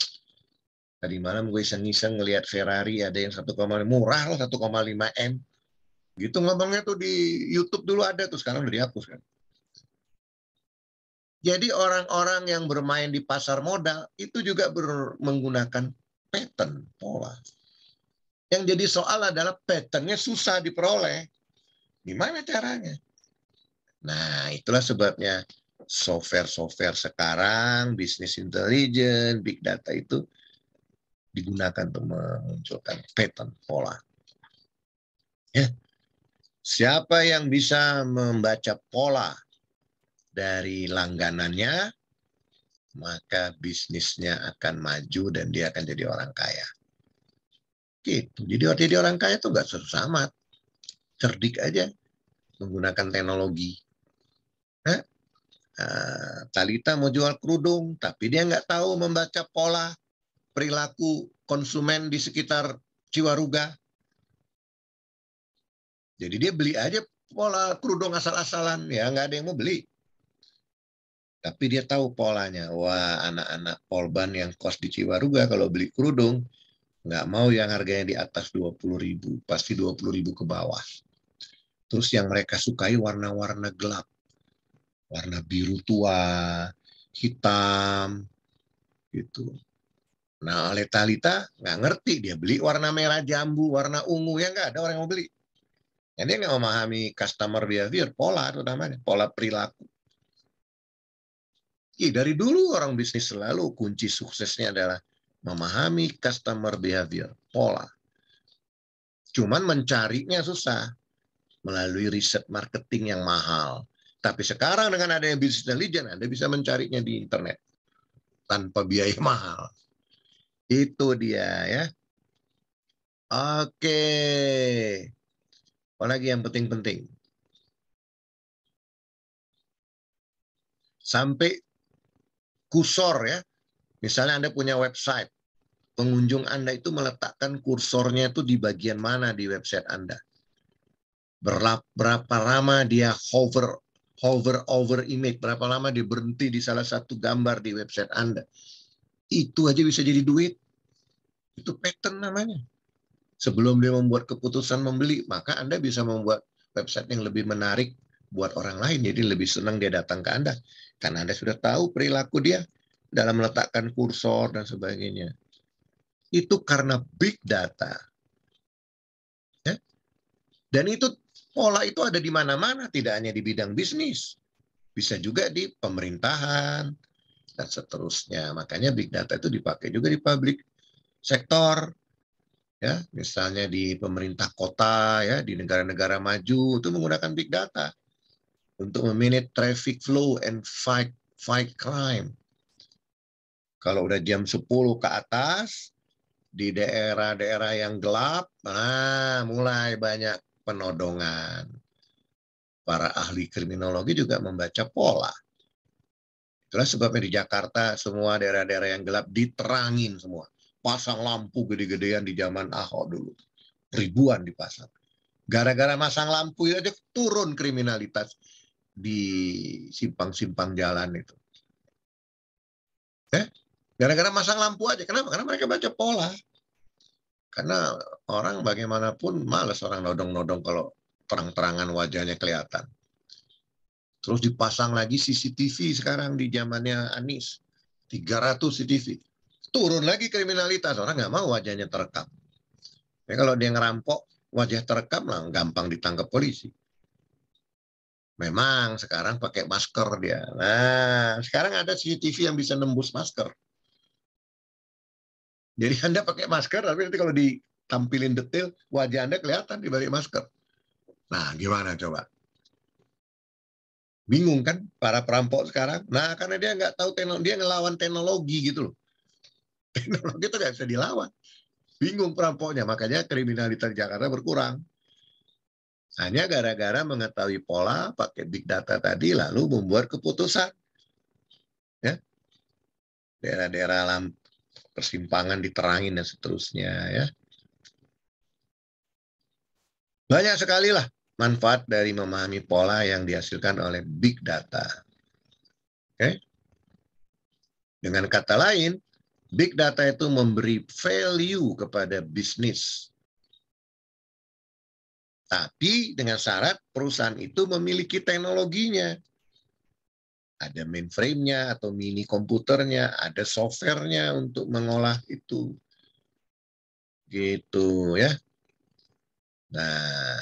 Tadi malam gue iseng-iseng ngelihat Ferrari ada yang 1,5 murah lah 1,5 M Gitu ngomongnya tuh di YouTube dulu ada tuh sekarang udah dihapus kan. Jadi orang-orang yang bermain di pasar modal itu juga ber, menggunakan pattern pola. Yang jadi soal adalah patternnya susah diperoleh. Gimana caranya? Nah itulah sebabnya software-software sekarang, bisnis intelijen, big data itu digunakan untuk memunculkan pattern pola. Ya, Siapa yang bisa membaca pola dari langganannya, maka bisnisnya akan maju dan dia akan jadi orang kaya. Gitu. Jadi jadi orang kaya itu nggak susah amat. Cerdik aja menggunakan teknologi. Nah, Talita mau jual kerudung, tapi dia nggak tahu membaca pola perilaku konsumen di sekitar Ciwaruga. Jadi dia beli aja pola kerudung asal-asalan ya nggak ada yang mau beli. Tapi dia tahu polanya. Wah anak-anak polban yang kos di Ciwaruga kalau beli kerudung nggak mau yang harganya di atas 20 ribu, pasti 20 ribu ke bawah. Terus yang mereka sukai warna-warna gelap. Warna biru tua, hitam, gitu. Nah, oleh Talita nggak ngerti dia beli warna merah jambu, warna ungu ya nggak ada orang yang mau beli. Ini dia nggak memahami customer behavior, pola itu namanya, pola perilaku. Ya, dari dulu orang bisnis selalu kunci suksesnya adalah memahami customer behavior, pola. Cuman mencarinya susah melalui riset marketing yang mahal. Tapi sekarang dengan adanya bisnis intelligence, Anda bisa mencarinya di internet tanpa biaya mahal. Itu dia ya. Oke. Okay. Apalagi yang penting-penting. Sampai kursor ya. Misalnya Anda punya website. Pengunjung Anda itu meletakkan kursornya itu di bagian mana di website Anda. Berapa lama dia hover hover over image, berapa lama dia berhenti di salah satu gambar di website Anda. Itu aja bisa jadi duit. Itu pattern namanya sebelum dia membuat keputusan membeli, maka Anda bisa membuat website yang lebih menarik buat orang lain. Jadi lebih senang dia datang ke Anda. Karena Anda sudah tahu perilaku dia dalam meletakkan kursor dan sebagainya. Itu karena big data. Ya? Dan itu pola itu ada di mana-mana, tidak hanya di bidang bisnis. Bisa juga di pemerintahan, dan seterusnya. Makanya big data itu dipakai juga di publik sektor, ya misalnya di pemerintah kota ya di negara-negara maju itu menggunakan big data untuk meminit traffic flow and fight fight crime. Kalau udah jam 10 ke atas di daerah-daerah yang gelap, nah mulai banyak penodongan. Para ahli kriminologi juga membaca pola. Itulah sebabnya di Jakarta semua daerah-daerah yang gelap diterangin semua pasang lampu gede-gedean di zaman Ahok dulu. Ribuan dipasang. Gara-gara masang lampu itu aja ya, turun kriminalitas di simpang-simpang jalan itu. Eh, gara-gara masang lampu aja. Kenapa? Karena mereka baca pola. Karena orang bagaimanapun malas orang nodong-nodong kalau terang-terangan wajahnya kelihatan. Terus dipasang lagi CCTV sekarang di zamannya Anies. 300 CCTV turun lagi kriminalitas orang nggak mau wajahnya terekam. Ya, kalau dia ngerampok wajah terekam lah gampang ditangkap polisi. Memang sekarang pakai masker dia. Nah, sekarang ada CCTV yang bisa nembus masker. Jadi Anda pakai masker, tapi nanti kalau ditampilin detail, wajah Anda kelihatan di balik masker. Nah, gimana coba? Bingung kan para perampok sekarang? Nah, karena dia nggak tahu teknologi, dia ngelawan teknologi gitu loh teknologi itu nggak bisa dilawan. Bingung perampoknya, makanya kriminalitas Jakarta berkurang. Hanya gara-gara mengetahui pola pakai big data tadi lalu membuat keputusan. Ya. Daerah-daerah alam persimpangan diterangin dan seterusnya ya. Banyak sekali lah manfaat dari memahami pola yang dihasilkan oleh big data. Oke. Dengan kata lain, Big data itu memberi value kepada bisnis. Tapi dengan syarat perusahaan itu memiliki teknologinya. Ada mainframe-nya atau mini komputernya, ada software-nya untuk mengolah itu. Gitu ya. Nah,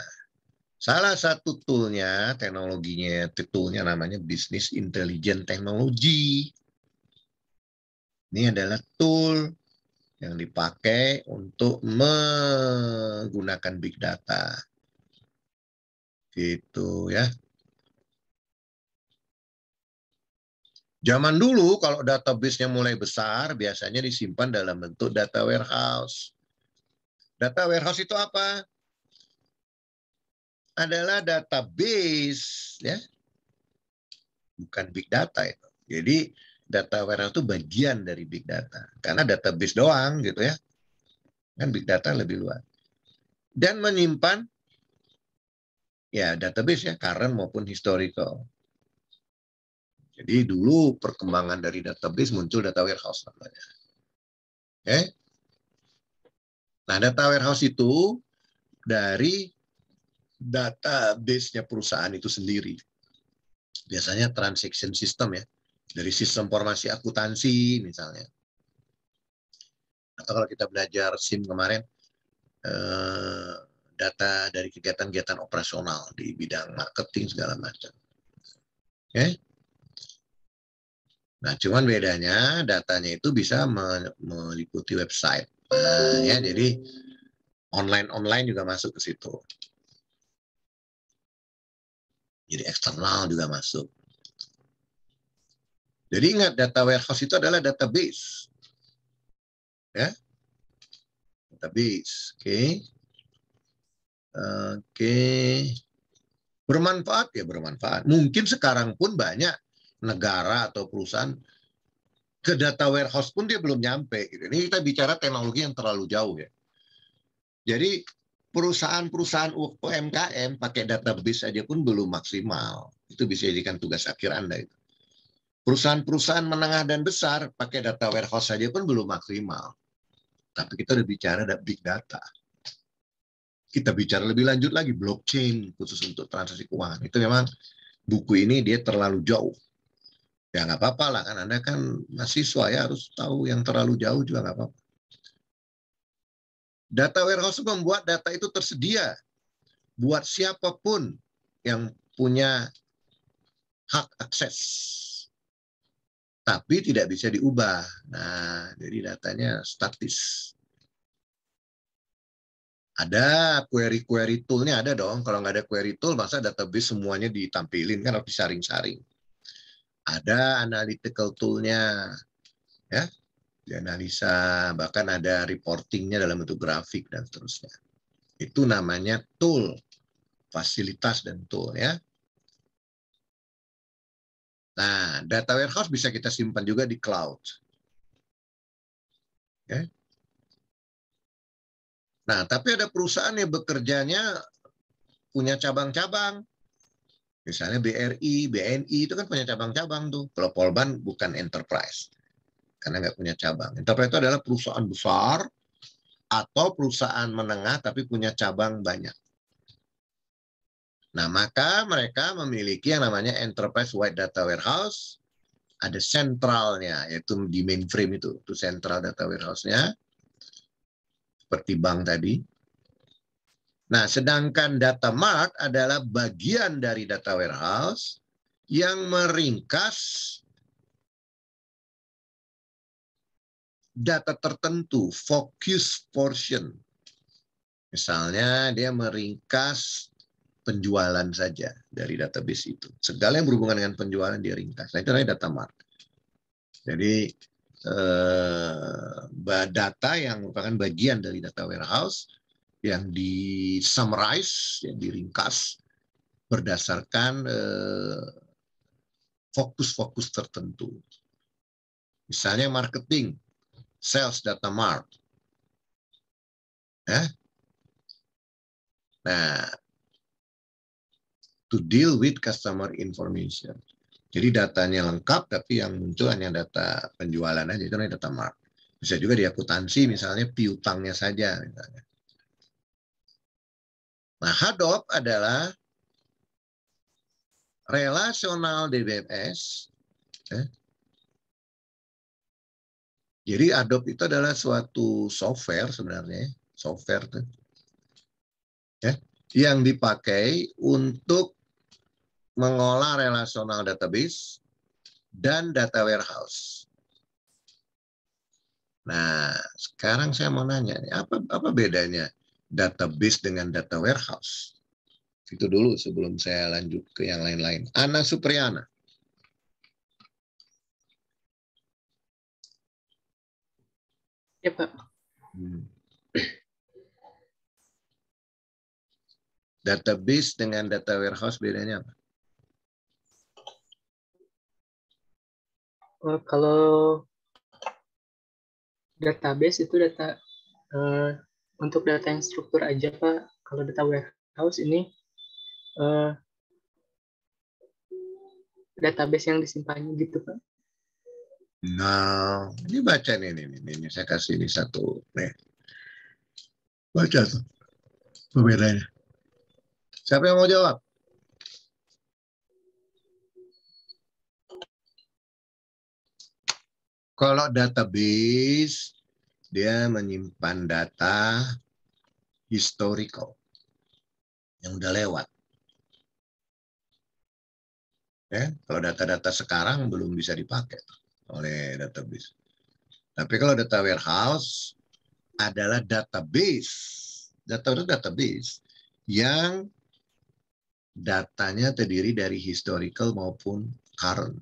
salah satu toolnya, teknologinya, toolnya namanya Business Intelligent Technology. Ini adalah tool yang dipakai untuk menggunakan big data. Gitu ya. Zaman dulu kalau database-nya mulai besar, biasanya disimpan dalam bentuk data warehouse. Data warehouse itu apa? Adalah database ya. Bukan big data itu. Jadi data warehouse itu bagian dari big data karena database doang gitu ya kan big data lebih luas dan menyimpan ya database ya current maupun historical jadi dulu perkembangan dari database muncul data warehouse namanya oke okay? nah data warehouse itu dari database-nya perusahaan itu sendiri biasanya transaction system ya dari sistem formasi akuntansi misalnya. Atau kalau kita belajar SIM kemarin, eh, data dari kegiatan-kegiatan operasional di bidang marketing segala macam. Oke? Okay? Nah, cuman bedanya datanya itu bisa meliputi website. Nah, ya, jadi online-online juga masuk ke situ. Jadi eksternal juga masuk. Jadi ingat data warehouse itu adalah database. Ya. Database. Oke. Okay. Oke. Okay. Bermanfaat ya bermanfaat. Mungkin sekarang pun banyak negara atau perusahaan ke data warehouse pun dia belum nyampe. Gitu. Ini kita bicara teknologi yang terlalu jauh ya. Jadi perusahaan-perusahaan UMKM pakai database aja pun belum maksimal. Itu bisa jadikan tugas akhir Anda itu. Perusahaan-perusahaan menengah dan besar pakai data warehouse saja pun belum maksimal. Tapi kita udah bicara ada big data. Kita bicara lebih lanjut lagi blockchain khusus untuk transaksi keuangan. Itu memang buku ini dia terlalu jauh. Ya nggak apa-apa lah kan Anda kan mahasiswa ya harus tahu yang terlalu jauh juga nggak apa-apa. Data warehouse membuat data itu tersedia buat siapapun yang punya hak akses tapi tidak bisa diubah. Nah, jadi datanya statis. Ada query-query toolnya ada dong. Kalau nggak ada query tool, masa database semuanya ditampilin kan harus disaring-saring. Ada analytical toolnya, ya, dianalisa, bahkan ada reportingnya dalam bentuk grafik dan seterusnya. Itu namanya tool, fasilitas dan tool ya. Nah, data warehouse bisa kita simpan juga di cloud. Okay. Nah, tapi ada perusahaan yang bekerjanya punya cabang-cabang. Misalnya BRI, BNI itu kan punya cabang-cabang tuh. Kalau Polban bukan enterprise. Karena nggak punya cabang. Enterprise itu adalah perusahaan besar atau perusahaan menengah tapi punya cabang banyak. Nah, maka mereka memiliki yang namanya enterprise wide data warehouse, ada sentralnya yaitu di mainframe itu, itu sentral data warehouse-nya. Seperti bank tadi. Nah, sedangkan data mart adalah bagian dari data warehouse yang meringkas data tertentu, focus portion. Misalnya dia meringkas penjualan saja dari database itu. Segala yang berhubungan dengan penjualan dia ringkas. Nah, itu namanya data mart. Jadi eh, data yang merupakan bagian dari data warehouse yang di summarize, yang diringkas berdasarkan eh, fokus-fokus eh, tertentu. Misalnya marketing, sales data mart. Eh? Nah, to deal with customer information. Jadi datanya lengkap, tapi yang muncul hanya data penjualan aja, itu namanya data mark. Bisa juga di akuntansi, misalnya piutangnya saja. Misalnya. Nah, HADOP adalah relasional DBMS. Ya. Jadi Adobe itu adalah suatu software sebenarnya, software tuh, ya, yang dipakai untuk mengolah relational database, dan data warehouse. Nah, sekarang saya mau nanya, apa apa bedanya database dengan data warehouse? Itu dulu sebelum saya lanjut ke yang lain-lain. Ana Supriyana. Ya, Pak. Hmm. Database dengan data warehouse bedanya apa? uh, kalau database itu data uh, untuk data yang struktur aja pak kalau data warehouse ini uh, database yang disimpannya gitu pak nah ini baca nih ini ini, ini saya kasih ini satu nih baca tuh perbedaannya siapa yang mau jawab Kalau database, dia menyimpan data historical yang udah lewat. Ya, kalau data-data sekarang belum bisa dipakai oleh database. Tapi kalau data warehouse adalah database. Data itu database yang datanya terdiri dari historical maupun current.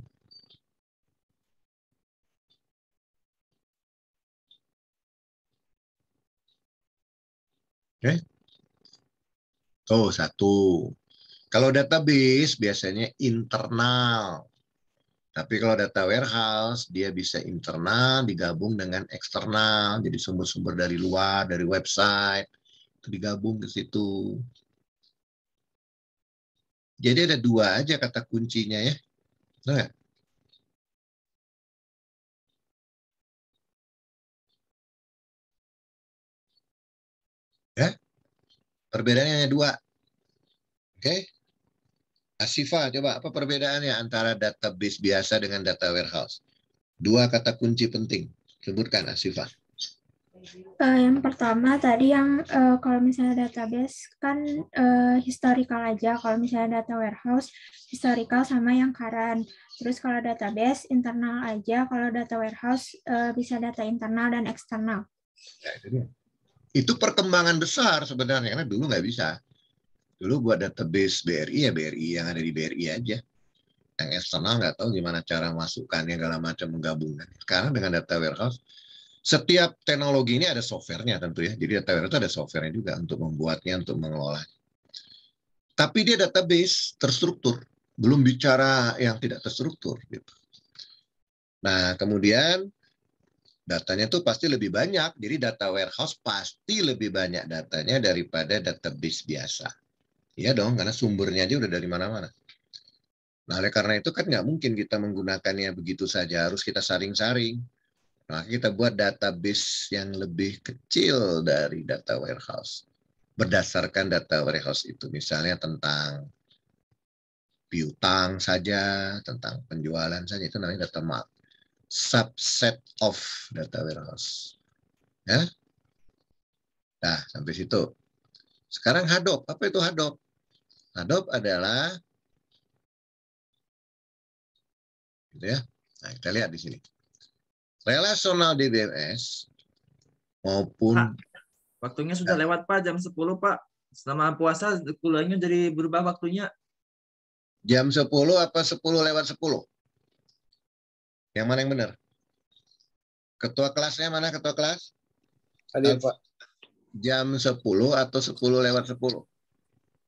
Oke. Okay. Oh, satu. Kalau database biasanya internal. Tapi kalau data warehouse, dia bisa internal digabung dengan eksternal. Jadi sumber-sumber dari luar, dari website, itu digabung ke situ. Jadi ada dua aja kata kuncinya ya. Perbedaannya hanya dua. Oke? Okay? Asifa, coba apa perbedaannya antara database biasa dengan data warehouse? Dua kata kunci penting. Sebutkan Asifa. Uh, yang pertama tadi yang uh, kalau misalnya database kan uh, historical aja. Kalau misalnya data warehouse historical sama yang current. Terus kalau database internal aja. Kalau data warehouse uh, bisa data internal dan eksternal. Ya, itu dia. Itu perkembangan besar sebenarnya karena dulu nggak bisa. Dulu buat database BRI ya BRI yang ada di BRI aja. Yang eksternal nggak tahu gimana cara masukkannya segala macam menggabungkan. Sekarang dengan data warehouse setiap teknologi ini ada softwarenya tentu ya. Jadi data warehouse itu ada softwarenya juga untuk membuatnya, untuk mengelola Tapi dia database terstruktur, belum bicara yang tidak terstruktur gitu. Nah, kemudian datanya tuh pasti lebih banyak. Jadi data warehouse pasti lebih banyak datanya daripada database biasa. Iya dong, karena sumbernya aja udah dari mana-mana. Nah, oleh karena itu kan nggak mungkin kita menggunakannya begitu saja. Harus kita saring-saring. Nah, kita buat database yang lebih kecil dari data warehouse. Berdasarkan data warehouse itu. Misalnya tentang piutang saja, tentang penjualan saja. Itu namanya data mark subset of data warehouse. Ya. Nah, sampai situ. Sekarang Hadoop. Apa itu Hadoop? Hadoop adalah gitu ya. Nah, kita lihat di sini. relational DBMS maupun Pak, waktunya sudah ya. lewat Pak jam 10 Pak. Selama puasa kuliahnya jadi berubah waktunya. Jam 10 apa 10 lewat 10? Yang mana yang benar? Ketua kelasnya mana ketua kelas? Hadir, Pak. Jam 10 atau 10 lewat 10?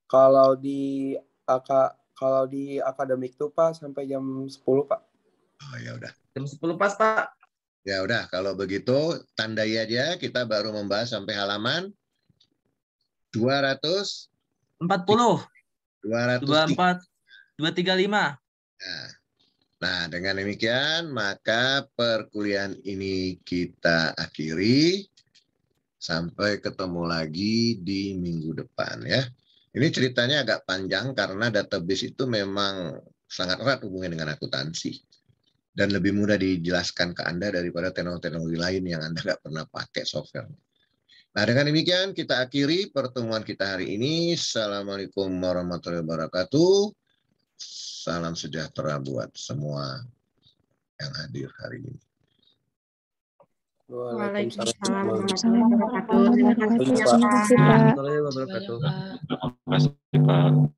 Kalau di aka, kalau di akademik tuh Pak sampai jam 10 Pak. Oh ya udah. Jam 10 pas Pak. Ya udah kalau begitu tandai aja kita baru membahas sampai halaman 240. 200 24 235. Nah, Nah, dengan demikian maka perkuliahan ini kita akhiri. Sampai ketemu lagi di minggu depan ya. Ini ceritanya agak panjang karena database itu memang sangat erat hubungannya dengan akuntansi. Dan lebih mudah dijelaskan ke Anda daripada teknologi-teknologi lain yang Anda nggak pernah pakai software. Nah dengan demikian kita akhiri pertemuan kita hari ini. Assalamualaikum warahmatullahi wabarakatuh. Salam sejahtera buat semua yang hadir hari ini. Waalaikumsalam warahmatullahi wabarakatuh. Waalaikumsalam. Waalaikumsalam. Waalaikumsalam. Waalaikumsalam. Waalaikumsalam.